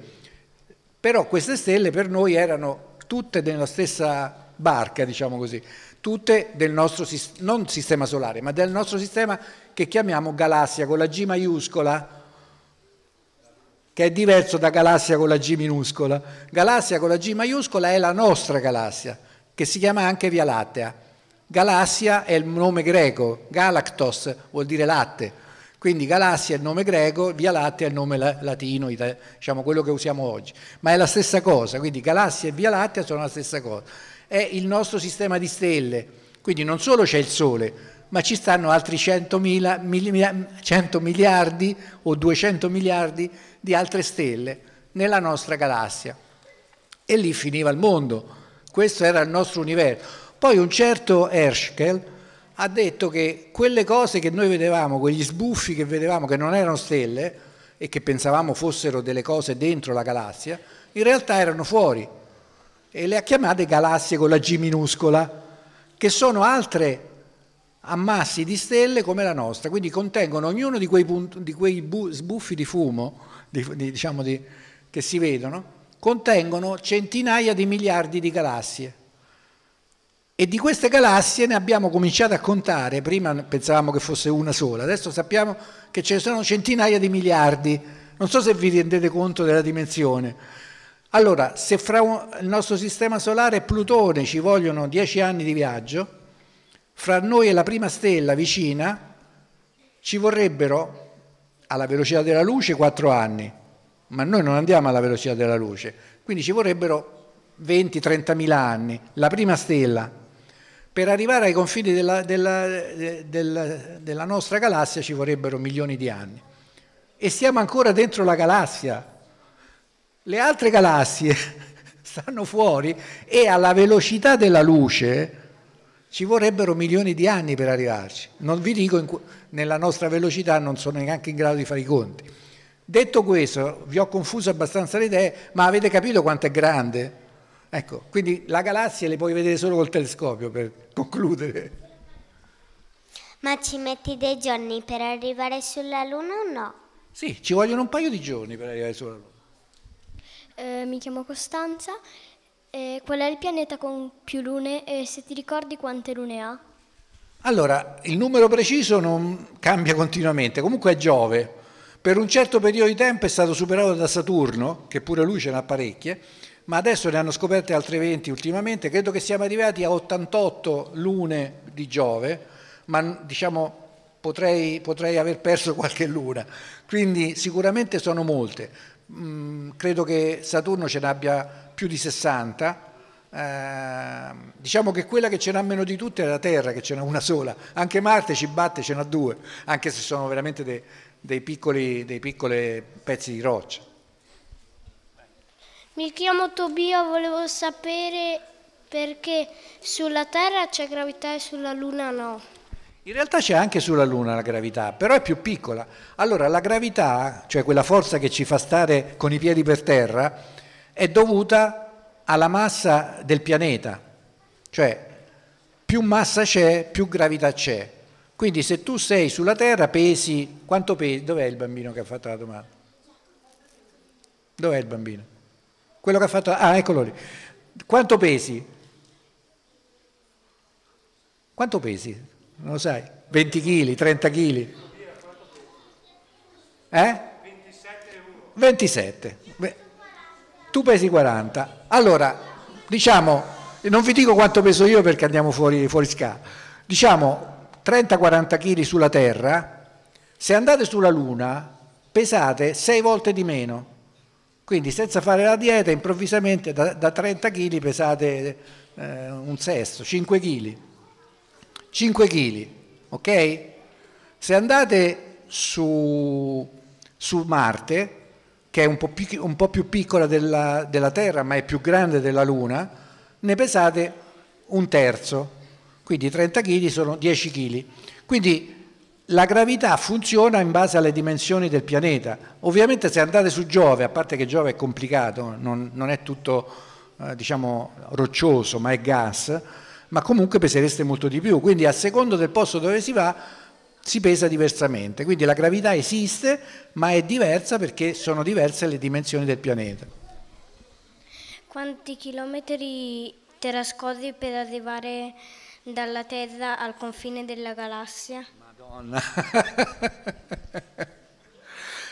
però queste stelle per noi erano tutte nella stessa barca, diciamo così, tutte del nostro, non sistema solare, ma del nostro sistema che chiamiamo galassia, con la G maiuscola, che è diverso da galassia con la G minuscola. Galassia con la G maiuscola è la nostra galassia, che si chiama anche Via Lattea. Galassia è il nome greco, galactos vuol dire latte, quindi galassia è il nome greco, Via Lattea è il nome latino, diciamo quello che usiamo oggi, ma è la stessa cosa, quindi galassia e Via Lattea sono la stessa cosa. È il nostro sistema di stelle, quindi non solo c'è il Sole, ma ci stanno altri 100, mila, mili, 100 miliardi o 200 miliardi di altre stelle nella nostra galassia. E lì finiva il mondo, questo era il nostro universo. Poi un certo Herschel ha detto che quelle cose che noi vedevamo, quegli sbuffi che vedevamo che non erano stelle e che pensavamo fossero delle cose dentro la galassia, in realtà erano fuori e le ha chiamate galassie con la G minuscola, che sono altre ammassi di stelle come la nostra, quindi contengono ognuno di quei, punti, di quei bu, sbuffi di fumo di, di, diciamo che si vedono, contengono centinaia di miliardi di galassie. E di queste galassie ne abbiamo cominciato a contare, prima pensavamo che fosse una sola, adesso sappiamo che ce ne sono centinaia di miliardi. Non so se vi rendete conto della dimensione. Allora, se fra il nostro sistema solare e Plutone ci vogliono dieci anni di viaggio, fra noi e la prima stella vicina ci vorrebbero alla velocità della luce 4 anni, ma noi non andiamo alla velocità della luce, quindi ci vorrebbero 20-30 mila anni, la prima stella. Per arrivare ai confini della, della, eh, della, della nostra galassia ci vorrebbero milioni di anni. E siamo ancora dentro la galassia. Le altre galassie stanno fuori e alla velocità della luce ci vorrebbero milioni di anni per arrivarci. Non vi dico, nella nostra velocità non sono neanche in grado di fare i conti. Detto questo, vi ho confuso abbastanza le idee, ma avete capito quanto è grande? Ecco, quindi la galassia le puoi vedere solo col telescopio per concludere. Ma ci metti dei giorni per arrivare sulla Luna o no? Sì, ci vogliono un paio di giorni per arrivare sulla Luna. Eh, mi chiamo Costanza e qual è il pianeta con più lune e se ti ricordi quante lune ha? Allora, il numero preciso non cambia continuamente, comunque è Giove. Per un certo periodo di tempo è stato superato da Saturno, che pure lui ce n'ha parecchie, ma adesso ne hanno scoperte altre 20 ultimamente, credo che siamo arrivati a 88 lune di Giove, ma diciamo potrei, potrei aver perso qualche luna, quindi sicuramente sono molte. Mm, credo che Saturno ce n'abbia più di 60, eh, diciamo che quella che ce n'ha meno di tutte è la Terra, che ce n'ha una sola, anche Marte ci batte, ce n'ha due, anche se sono veramente dei, dei piccoli dei pezzi di roccia. Mi chiamo Tobia, volevo sapere perché sulla Terra c'è gravità e sulla Luna no. In realtà c'è anche sulla Luna la gravità, però è più piccola. Allora la gravità, cioè quella forza che ci fa stare con i piedi per terra, è dovuta alla massa del pianeta. Cioè più massa c'è, più gravità c'è. Quindi se tu sei sulla Terra pesi... Quanto pesi? Dov'è il bambino che ha fatto la domanda? Dov'è il bambino? Quello che ha fatto... Ah, eccolo lì. Quanto pesi? Quanto pesi? Non lo sai, 20 kg, 30 kg. Eh? 27. tu pesi 40. Allora, diciamo, non vi dico quanto peso io perché andiamo fuori, fuori scala. Diciamo 30-40 kg sulla Terra, se andate sulla Luna pesate 6 volte di meno. Quindi senza fare la dieta improvvisamente da, da 30 kg pesate eh, un sesto, 5 kg. 5 kg, ok? Se andate su, su Marte, che è un po' più, un po più piccola della, della, Terra, ma è più grande della Luna, ne pesate un terzo, quindi 30 kg sono 10 kg. Quindi la gravità funziona in base alle dimensioni del pianeta. Ovviamente se andate su Giove, a parte che Giove è complicato, non, non è tutto eh, diciamo, roccioso, ma è gas, ma comunque pesereste molto di più, quindi a secondo del posto dove si va si pesa diversamente, quindi la gravità esiste ma è diversa perché sono diverse le dimensioni del pianeta. Quanti chilometri te la per arrivare dalla Terra al confine della galassia? Madonna!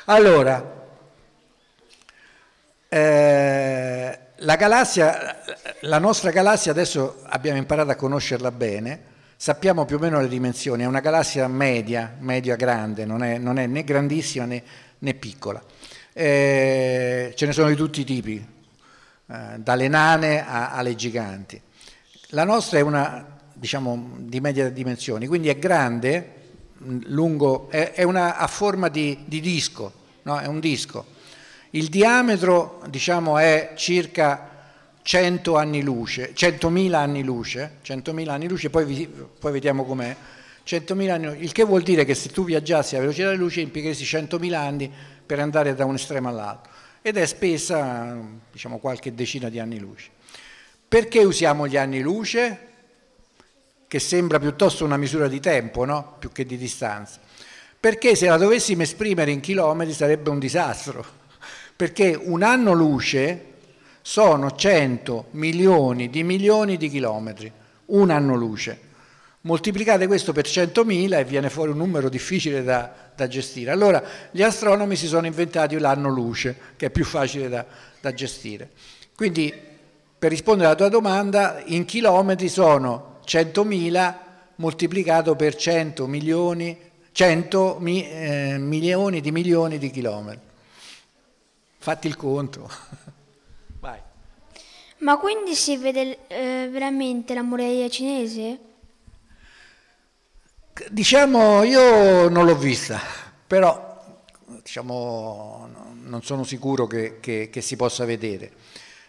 allora, eh, la galassia, la nostra galassia adesso abbiamo imparato a conoscerla bene, sappiamo più o meno le dimensioni, è una galassia media, media grande, non è, non è né grandissima né, né piccola. Eh, ce ne sono di tutti i tipi, eh, dalle nane a, alle giganti. La nostra è una, diciamo, di media dimensioni, quindi è grande, lungo, è, è una, a forma di, di disco, no? è un disco il diametro diciamo, è circa 100 anni luce, 100.000 anni luce, 100.000 anni luce, poi, vi, poi vediamo com'è. 100.000 anni, il che vuol dire che se tu viaggiassi a velocità della luce impiegheresti 100.000 anni per andare da un estremo all'altro ed è spesa diciamo, qualche decina di anni luce. Perché usiamo gli anni luce? Che sembra piuttosto una misura di tempo, no? più che di distanza. Perché se la dovessimo esprimere in chilometri sarebbe un disastro perché un anno luce sono 100 milioni di milioni di chilometri, un anno luce. Moltiplicate questo per 100.000 e viene fuori un numero difficile da, da, gestire. Allora gli astronomi si sono inventati l'anno luce, che è più facile da, da gestire. Quindi per rispondere alla tua domanda, in chilometri sono 100.000 moltiplicato per 100 milioni, 100 mi, eh, milioni di milioni di chilometri. Fatti il conto. Vai. Ma quindi si vede eh, veramente la muraglia cinese? Diciamo, io non l'ho vista, però diciamo, non sono sicuro che, che, che si possa vedere.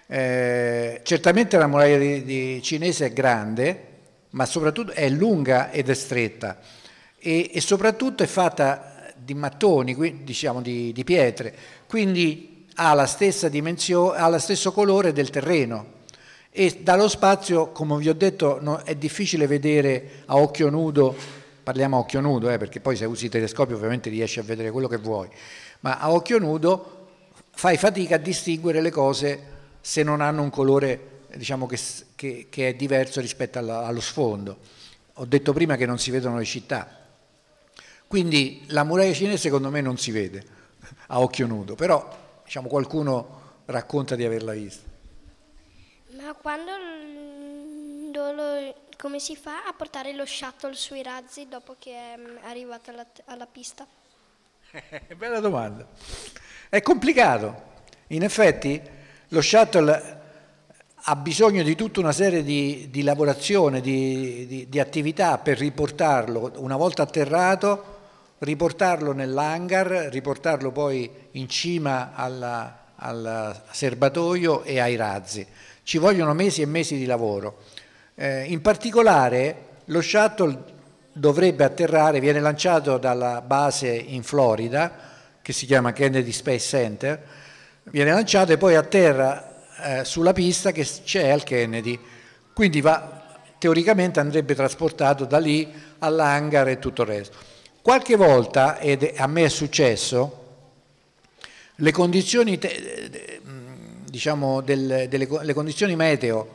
Eh, certamente la muraglia di, di cinese è grande, ma soprattutto è lunga ed è stretta e, e soprattutto è fatta di mattoni, diciamo di, di pietre, quindi ha, la stessa dimensione, ha lo stesso colore del terreno e dallo spazio, come vi ho detto, no, è difficile vedere a occhio nudo, parliamo a occhio nudo, eh, perché poi se usi i telescopi ovviamente riesci a vedere quello che vuoi, ma a occhio nudo fai fatica a distinguere le cose se non hanno un colore diciamo, che, che, che, è diverso rispetto alla, allo sfondo. Ho detto prima che non si vedono le città, quindi la muraglia cinese secondo me non si vede a occhio nudo, però diciamo, qualcuno racconta di averla vista. Ma quando lo, come si fa a portare lo shuttle sui razzi dopo che è mm, arrivato alla, alla pista? Bella domanda. È complicato. In effetti lo shuttle ha bisogno di tutta una serie di, di lavorazione, di, di, di attività per riportarlo una volta atterrato riportarlo nell'hangar, riportarlo poi in cima alla, al serbatoio e ai razzi. Ci vogliono mesi e mesi di lavoro. Eh, in particolare lo shuttle dovrebbe atterrare, viene lanciato dalla base in Florida, che si chiama Kennedy Space Center, viene lanciato e poi atterra eh, sulla pista che c'è al Kennedy. Quindi va, teoricamente andrebbe trasportato da lì all'hangar e tutto il resto Qualche volta, ed a me è successo, le condizioni, mm, diciamo, del, delle, le condizioni meteo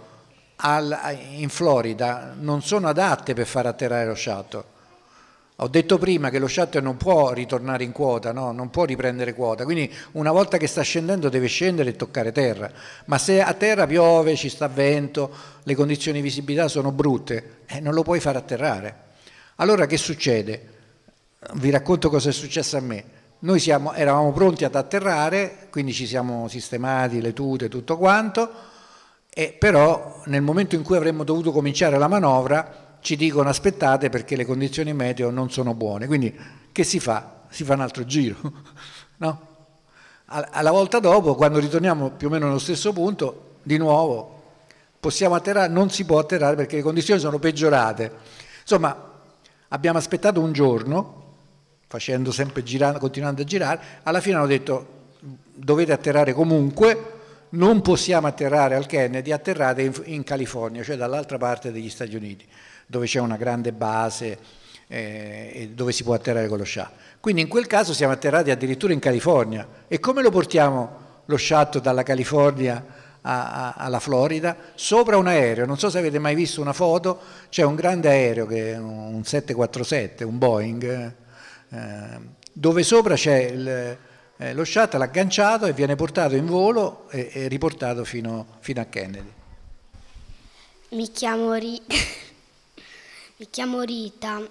al, in Florida non sono adatte per far atterrare lo shuttle. Ho detto prima che lo shuttle non può ritornare in quota, no? non può riprendere quota, quindi una volta che sta scendendo deve scendere e toccare terra, ma se a terra piove, ci sta vento, le condizioni di visibilità sono brutte, eh, non lo puoi far atterrare. Allora che succede? vi racconto cosa è successo a me. Noi siamo, eravamo pronti ad atterrare, quindi ci siamo sistemati le tute, tutto quanto, e però nel momento in cui avremmo dovuto cominciare la manovra ci dicono aspettate perché le condizioni meteo non sono buone. Quindi che si fa? Si fa un altro giro. No? Alla volta dopo, quando ritorniamo più o meno allo stesso punto, di nuovo possiamo atterrare, non si può atterrare perché le condizioni sono peggiorate. Insomma, abbiamo aspettato un giorno facendo sempre girando, continuando a girare, alla fine hanno detto dovete atterrare comunque, non possiamo atterrare al Kennedy, atterrate in, in California, cioè dall'altra parte degli Stati Uniti, dove c'è una grande base eh, e dove si può atterrare con lo Shah. Quindi in quel caso siamo atterrati addirittura in California. E come lo portiamo lo sciatto dalla California a, a, alla Florida? Sopra un aereo, non so se avete mai visto una foto, c'è un grande aereo, che è un 747, un Boeing eh, Ehm, dove sopra c'è il, eh, lo shuttle agganciato e viene portato in volo e, e riportato fino, fino, a Kennedy. Mi chiamo, Ri... Mi chiamo Rita.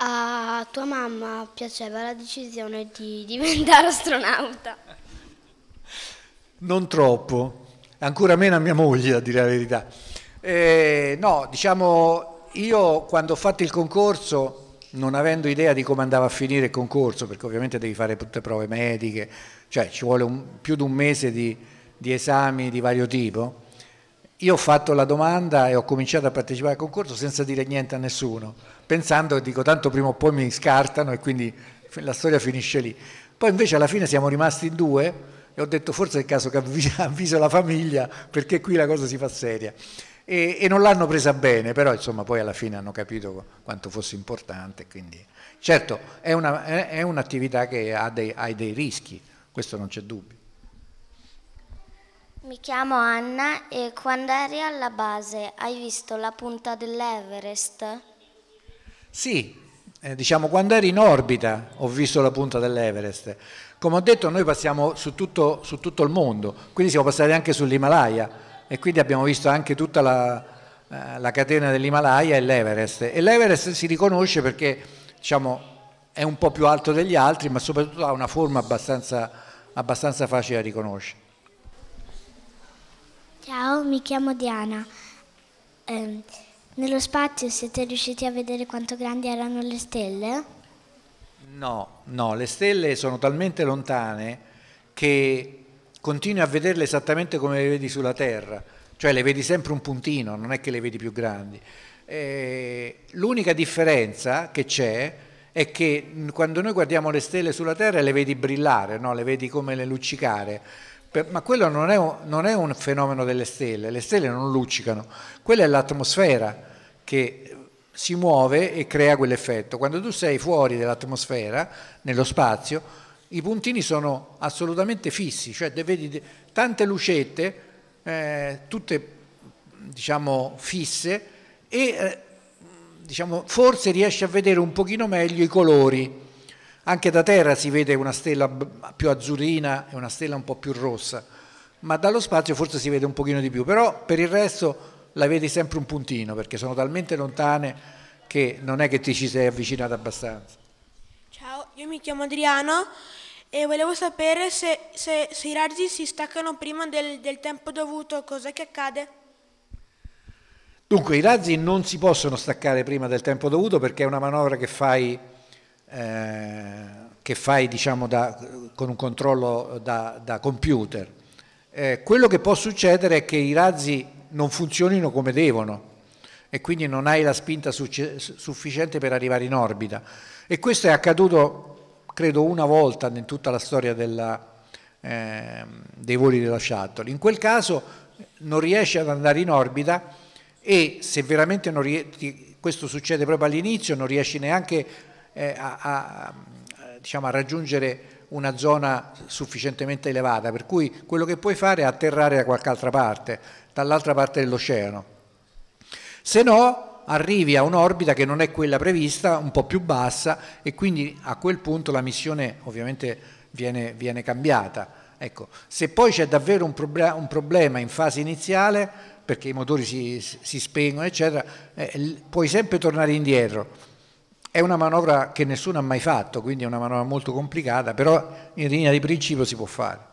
A tua mamma piaceva la decisione di diventare astronauta? Non troppo, ancora meno a mia moglie a dire la verità. Eh, no, diciamo, io quando ho fatto il concorso non avendo idea di come andava a finire il concorso, perché ovviamente devi fare tutte prove mediche, cioè ci vuole un, più di un mese di, di esami di vario tipo, io ho fatto la domanda e ho cominciato a partecipare al concorso senza dire niente a nessuno, pensando, dico, tanto prima o poi mi scartano e quindi la storia finisce lì. Poi invece alla fine siamo rimasti in due e ho detto forse è il caso che avviso la famiglia perché qui la cosa si fa seria e, e non l'hanno presa bene, però insomma poi alla fine hanno capito quanto fosse importante. Quindi. Certo, è, una, è, un'attività che ha dei, ha dei rischi, questo non c'è dubbio. Mi chiamo Anna e quando eri alla base hai visto la punta dell'Everest? Sì, eh, diciamo quando eri in orbita ho visto la punta dell'Everest. Come ho detto noi passiamo su tutto, su tutto il mondo, quindi siamo passati anche sull'Himalaya e quindi abbiamo visto anche tutta la, eh, la catena dell'Himalaya e l'Everest. E l'Everest si riconosce perché diciamo, è un po' più alto degli altri, ma soprattutto ha una forma abbastanza, abbastanza facile da riconoscere. Ciao, mi chiamo Diana. Eh, nello spazio siete riusciti a vedere quanto grandi erano le stelle? No, no, le stelle sono talmente lontane che continui a vederle esattamente come le vedi sulla Terra, cioè le vedi sempre un puntino, non è che le vedi più grandi. Eh, l'unica differenza che c'è è che quando noi guardiamo le stelle sulla Terra le vedi brillare, no? le vedi come le luccicare, ma quello non è, un, non è un fenomeno delle stelle, le stelle non luccicano, quella è l'atmosfera che si muove e crea quell'effetto. Quando tu sei fuori dall'atmosfera, nello spazio, i puntini sono assolutamente fissi, cioè vedi tante lucette, eh, tutte diciamo fisse e eh, diciamo, forse riesci a vedere un pochino meglio i colori. Anche da terra si vede una stella più azzurrina e una stella un po' più rossa, ma dallo spazio forse si vede un pochino di più, però per il resto la vedi sempre un puntino perché sono talmente lontane che non è che ti ci sei avvicinato abbastanza. Io mi chiamo Adriano e volevo sapere se, se, se i razzi si staccano prima del, del tempo dovuto, cos'è che accade? Dunque, i razzi non si possono staccare prima del tempo dovuto perché è una manovra che fai, eh, che fai diciamo, da, con un controllo da, da computer. Eh, quello che può succedere è che i razzi non funzionino come devono e quindi non hai la spinta sufficiente per arrivare in orbita. E questo è accaduto, credo, una volta in tutta la storia della, eh, dei voli della shuttle. In quel caso eh, non riesce ad andare in orbita e se veramente non riesci, questo succede proprio all'inizio, non riesci neanche eh, a, a, diciamo, a raggiungere una zona sufficientemente elevata, per cui quello che puoi fare è atterrare da qualche altra parte, dall'altra parte dell'oceano. Se no, arrivi a un'orbita che non è quella prevista, un po' più bassa e quindi a quel punto la missione ovviamente viene, viene cambiata. Ecco, se poi c'è davvero un, proble un, problema in fase iniziale, perché i motori si, si spengono, eccetera, eh, puoi sempre tornare indietro. È una manovra che nessuno ha mai fatto, quindi è una manovra molto complicata, però in linea di principio si può fare.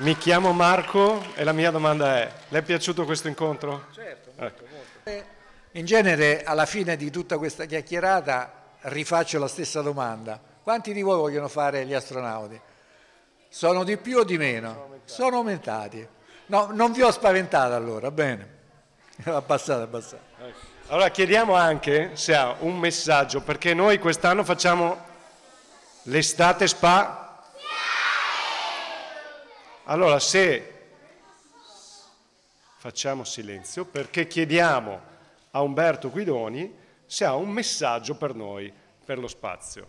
Mi chiamo Marco e la mia domanda è, le è piaciuto questo incontro? Certo, ecco. molto, molto. In genere alla fine di tutta questa chiacchierata rifaccio la stessa domanda. Quanti di voi vogliono fare gli astronauti? Sono di più o di meno? Sono aumentati. No, non vi ho spaventato allora, bene. Abbassate, abbassate. Allora chiediamo anche se ha un messaggio, perché noi quest'anno facciamo l'estate spa allora se facciamo silenzio perché chiediamo a Umberto Guidoni se ha un messaggio per noi, per lo spazio.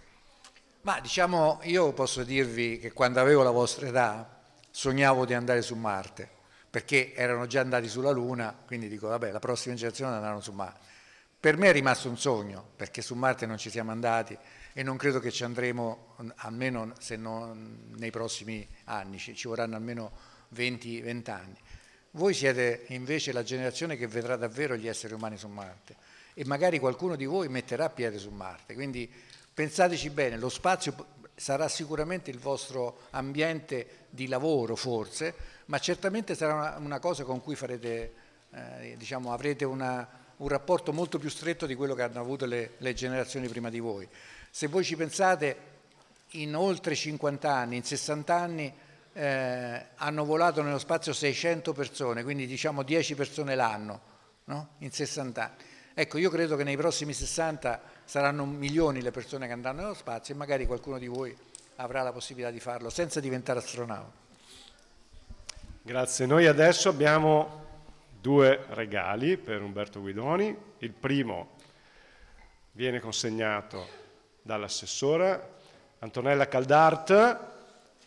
Ma diciamo, io posso dirvi che quando avevo la vostra età sognavo di andare su Marte, perché erano già andati sulla Luna, quindi dico, vabbè, la prossima generazione andranno su Marte. Per me è rimasto un sogno, perché su Marte non ci siamo andati, e non credo che ci andremo, mm, almeno se non nei prossimi anni, ci, vorranno almeno 20, 20 anni. Voi siete invece la generazione che vedrà davvero gli esseri umani su Marte e magari qualcuno di voi metterà piede su Marte, quindi pensateci bene, lo spazio sarà sicuramente il vostro ambiente di lavoro forse, ma certamente sarà una, una cosa con cui farete, eh, diciamo, avrete una, un rapporto molto più stretto di quello che hanno avuto le, le generazioni prima di voi. Se voi ci pensate, in oltre 50 anni, in 60 anni, eh, hanno volato nello spazio 600 persone, quindi diciamo 10 persone l'anno, no? in 60 anni. Ecco, io credo che nei prossimi 60 saranno milioni le persone che andranno nello spazio e magari qualcuno di voi avrà la possibilità di farlo senza diventare astronauta. Grazie, noi adesso abbiamo due regali per Umberto Guidoni. Il primo viene consegnato dall'assessora Antonella Caldart,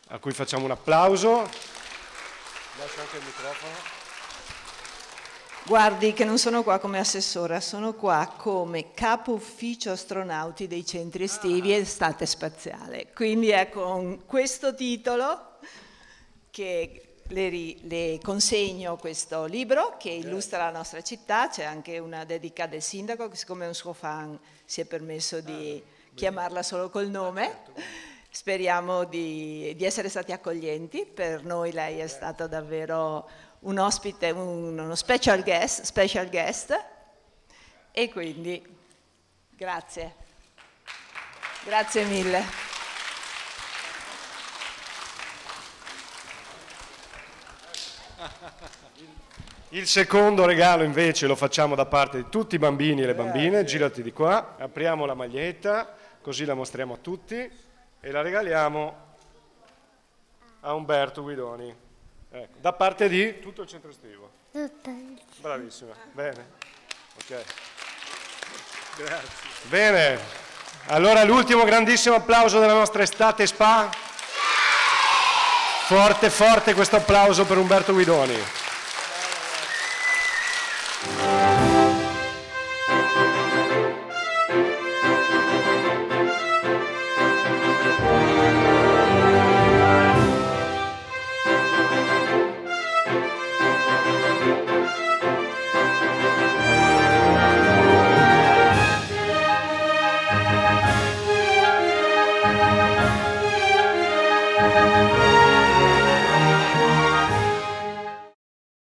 a cui facciamo un applauso. Lascio anche il microfono. Guardi che non sono qua come assessora, sono qua come capo ufficio astronauti dei centri estivi ah. e estate spaziale. Quindi è ecco, con questo titolo che le, le consegno questo libro che illustra la nostra città, c'è anche una dedica del sindaco che siccome è un suo fan si è permesso di... Ah chiamarla solo col nome. Ah, certo. Speriamo di, di, essere stati accoglienti, per noi lei è stata davvero un ospite, un, uno special guest, special guest e quindi grazie, grazie mille. Il secondo regalo invece lo facciamo da parte di tutti i bambini e le eh, bambine, girati di qua, apriamo la maglietta così la mostriamo a tutti e la regaliamo a Umberto Guidoni, ecco, da parte di tutto il centro estivo. Bravissima, bene. Okay. Grazie. Bene, allora l'ultimo grandissimo applauso della nostra estate spa. Forte, forte questo applauso per Umberto Guidoni.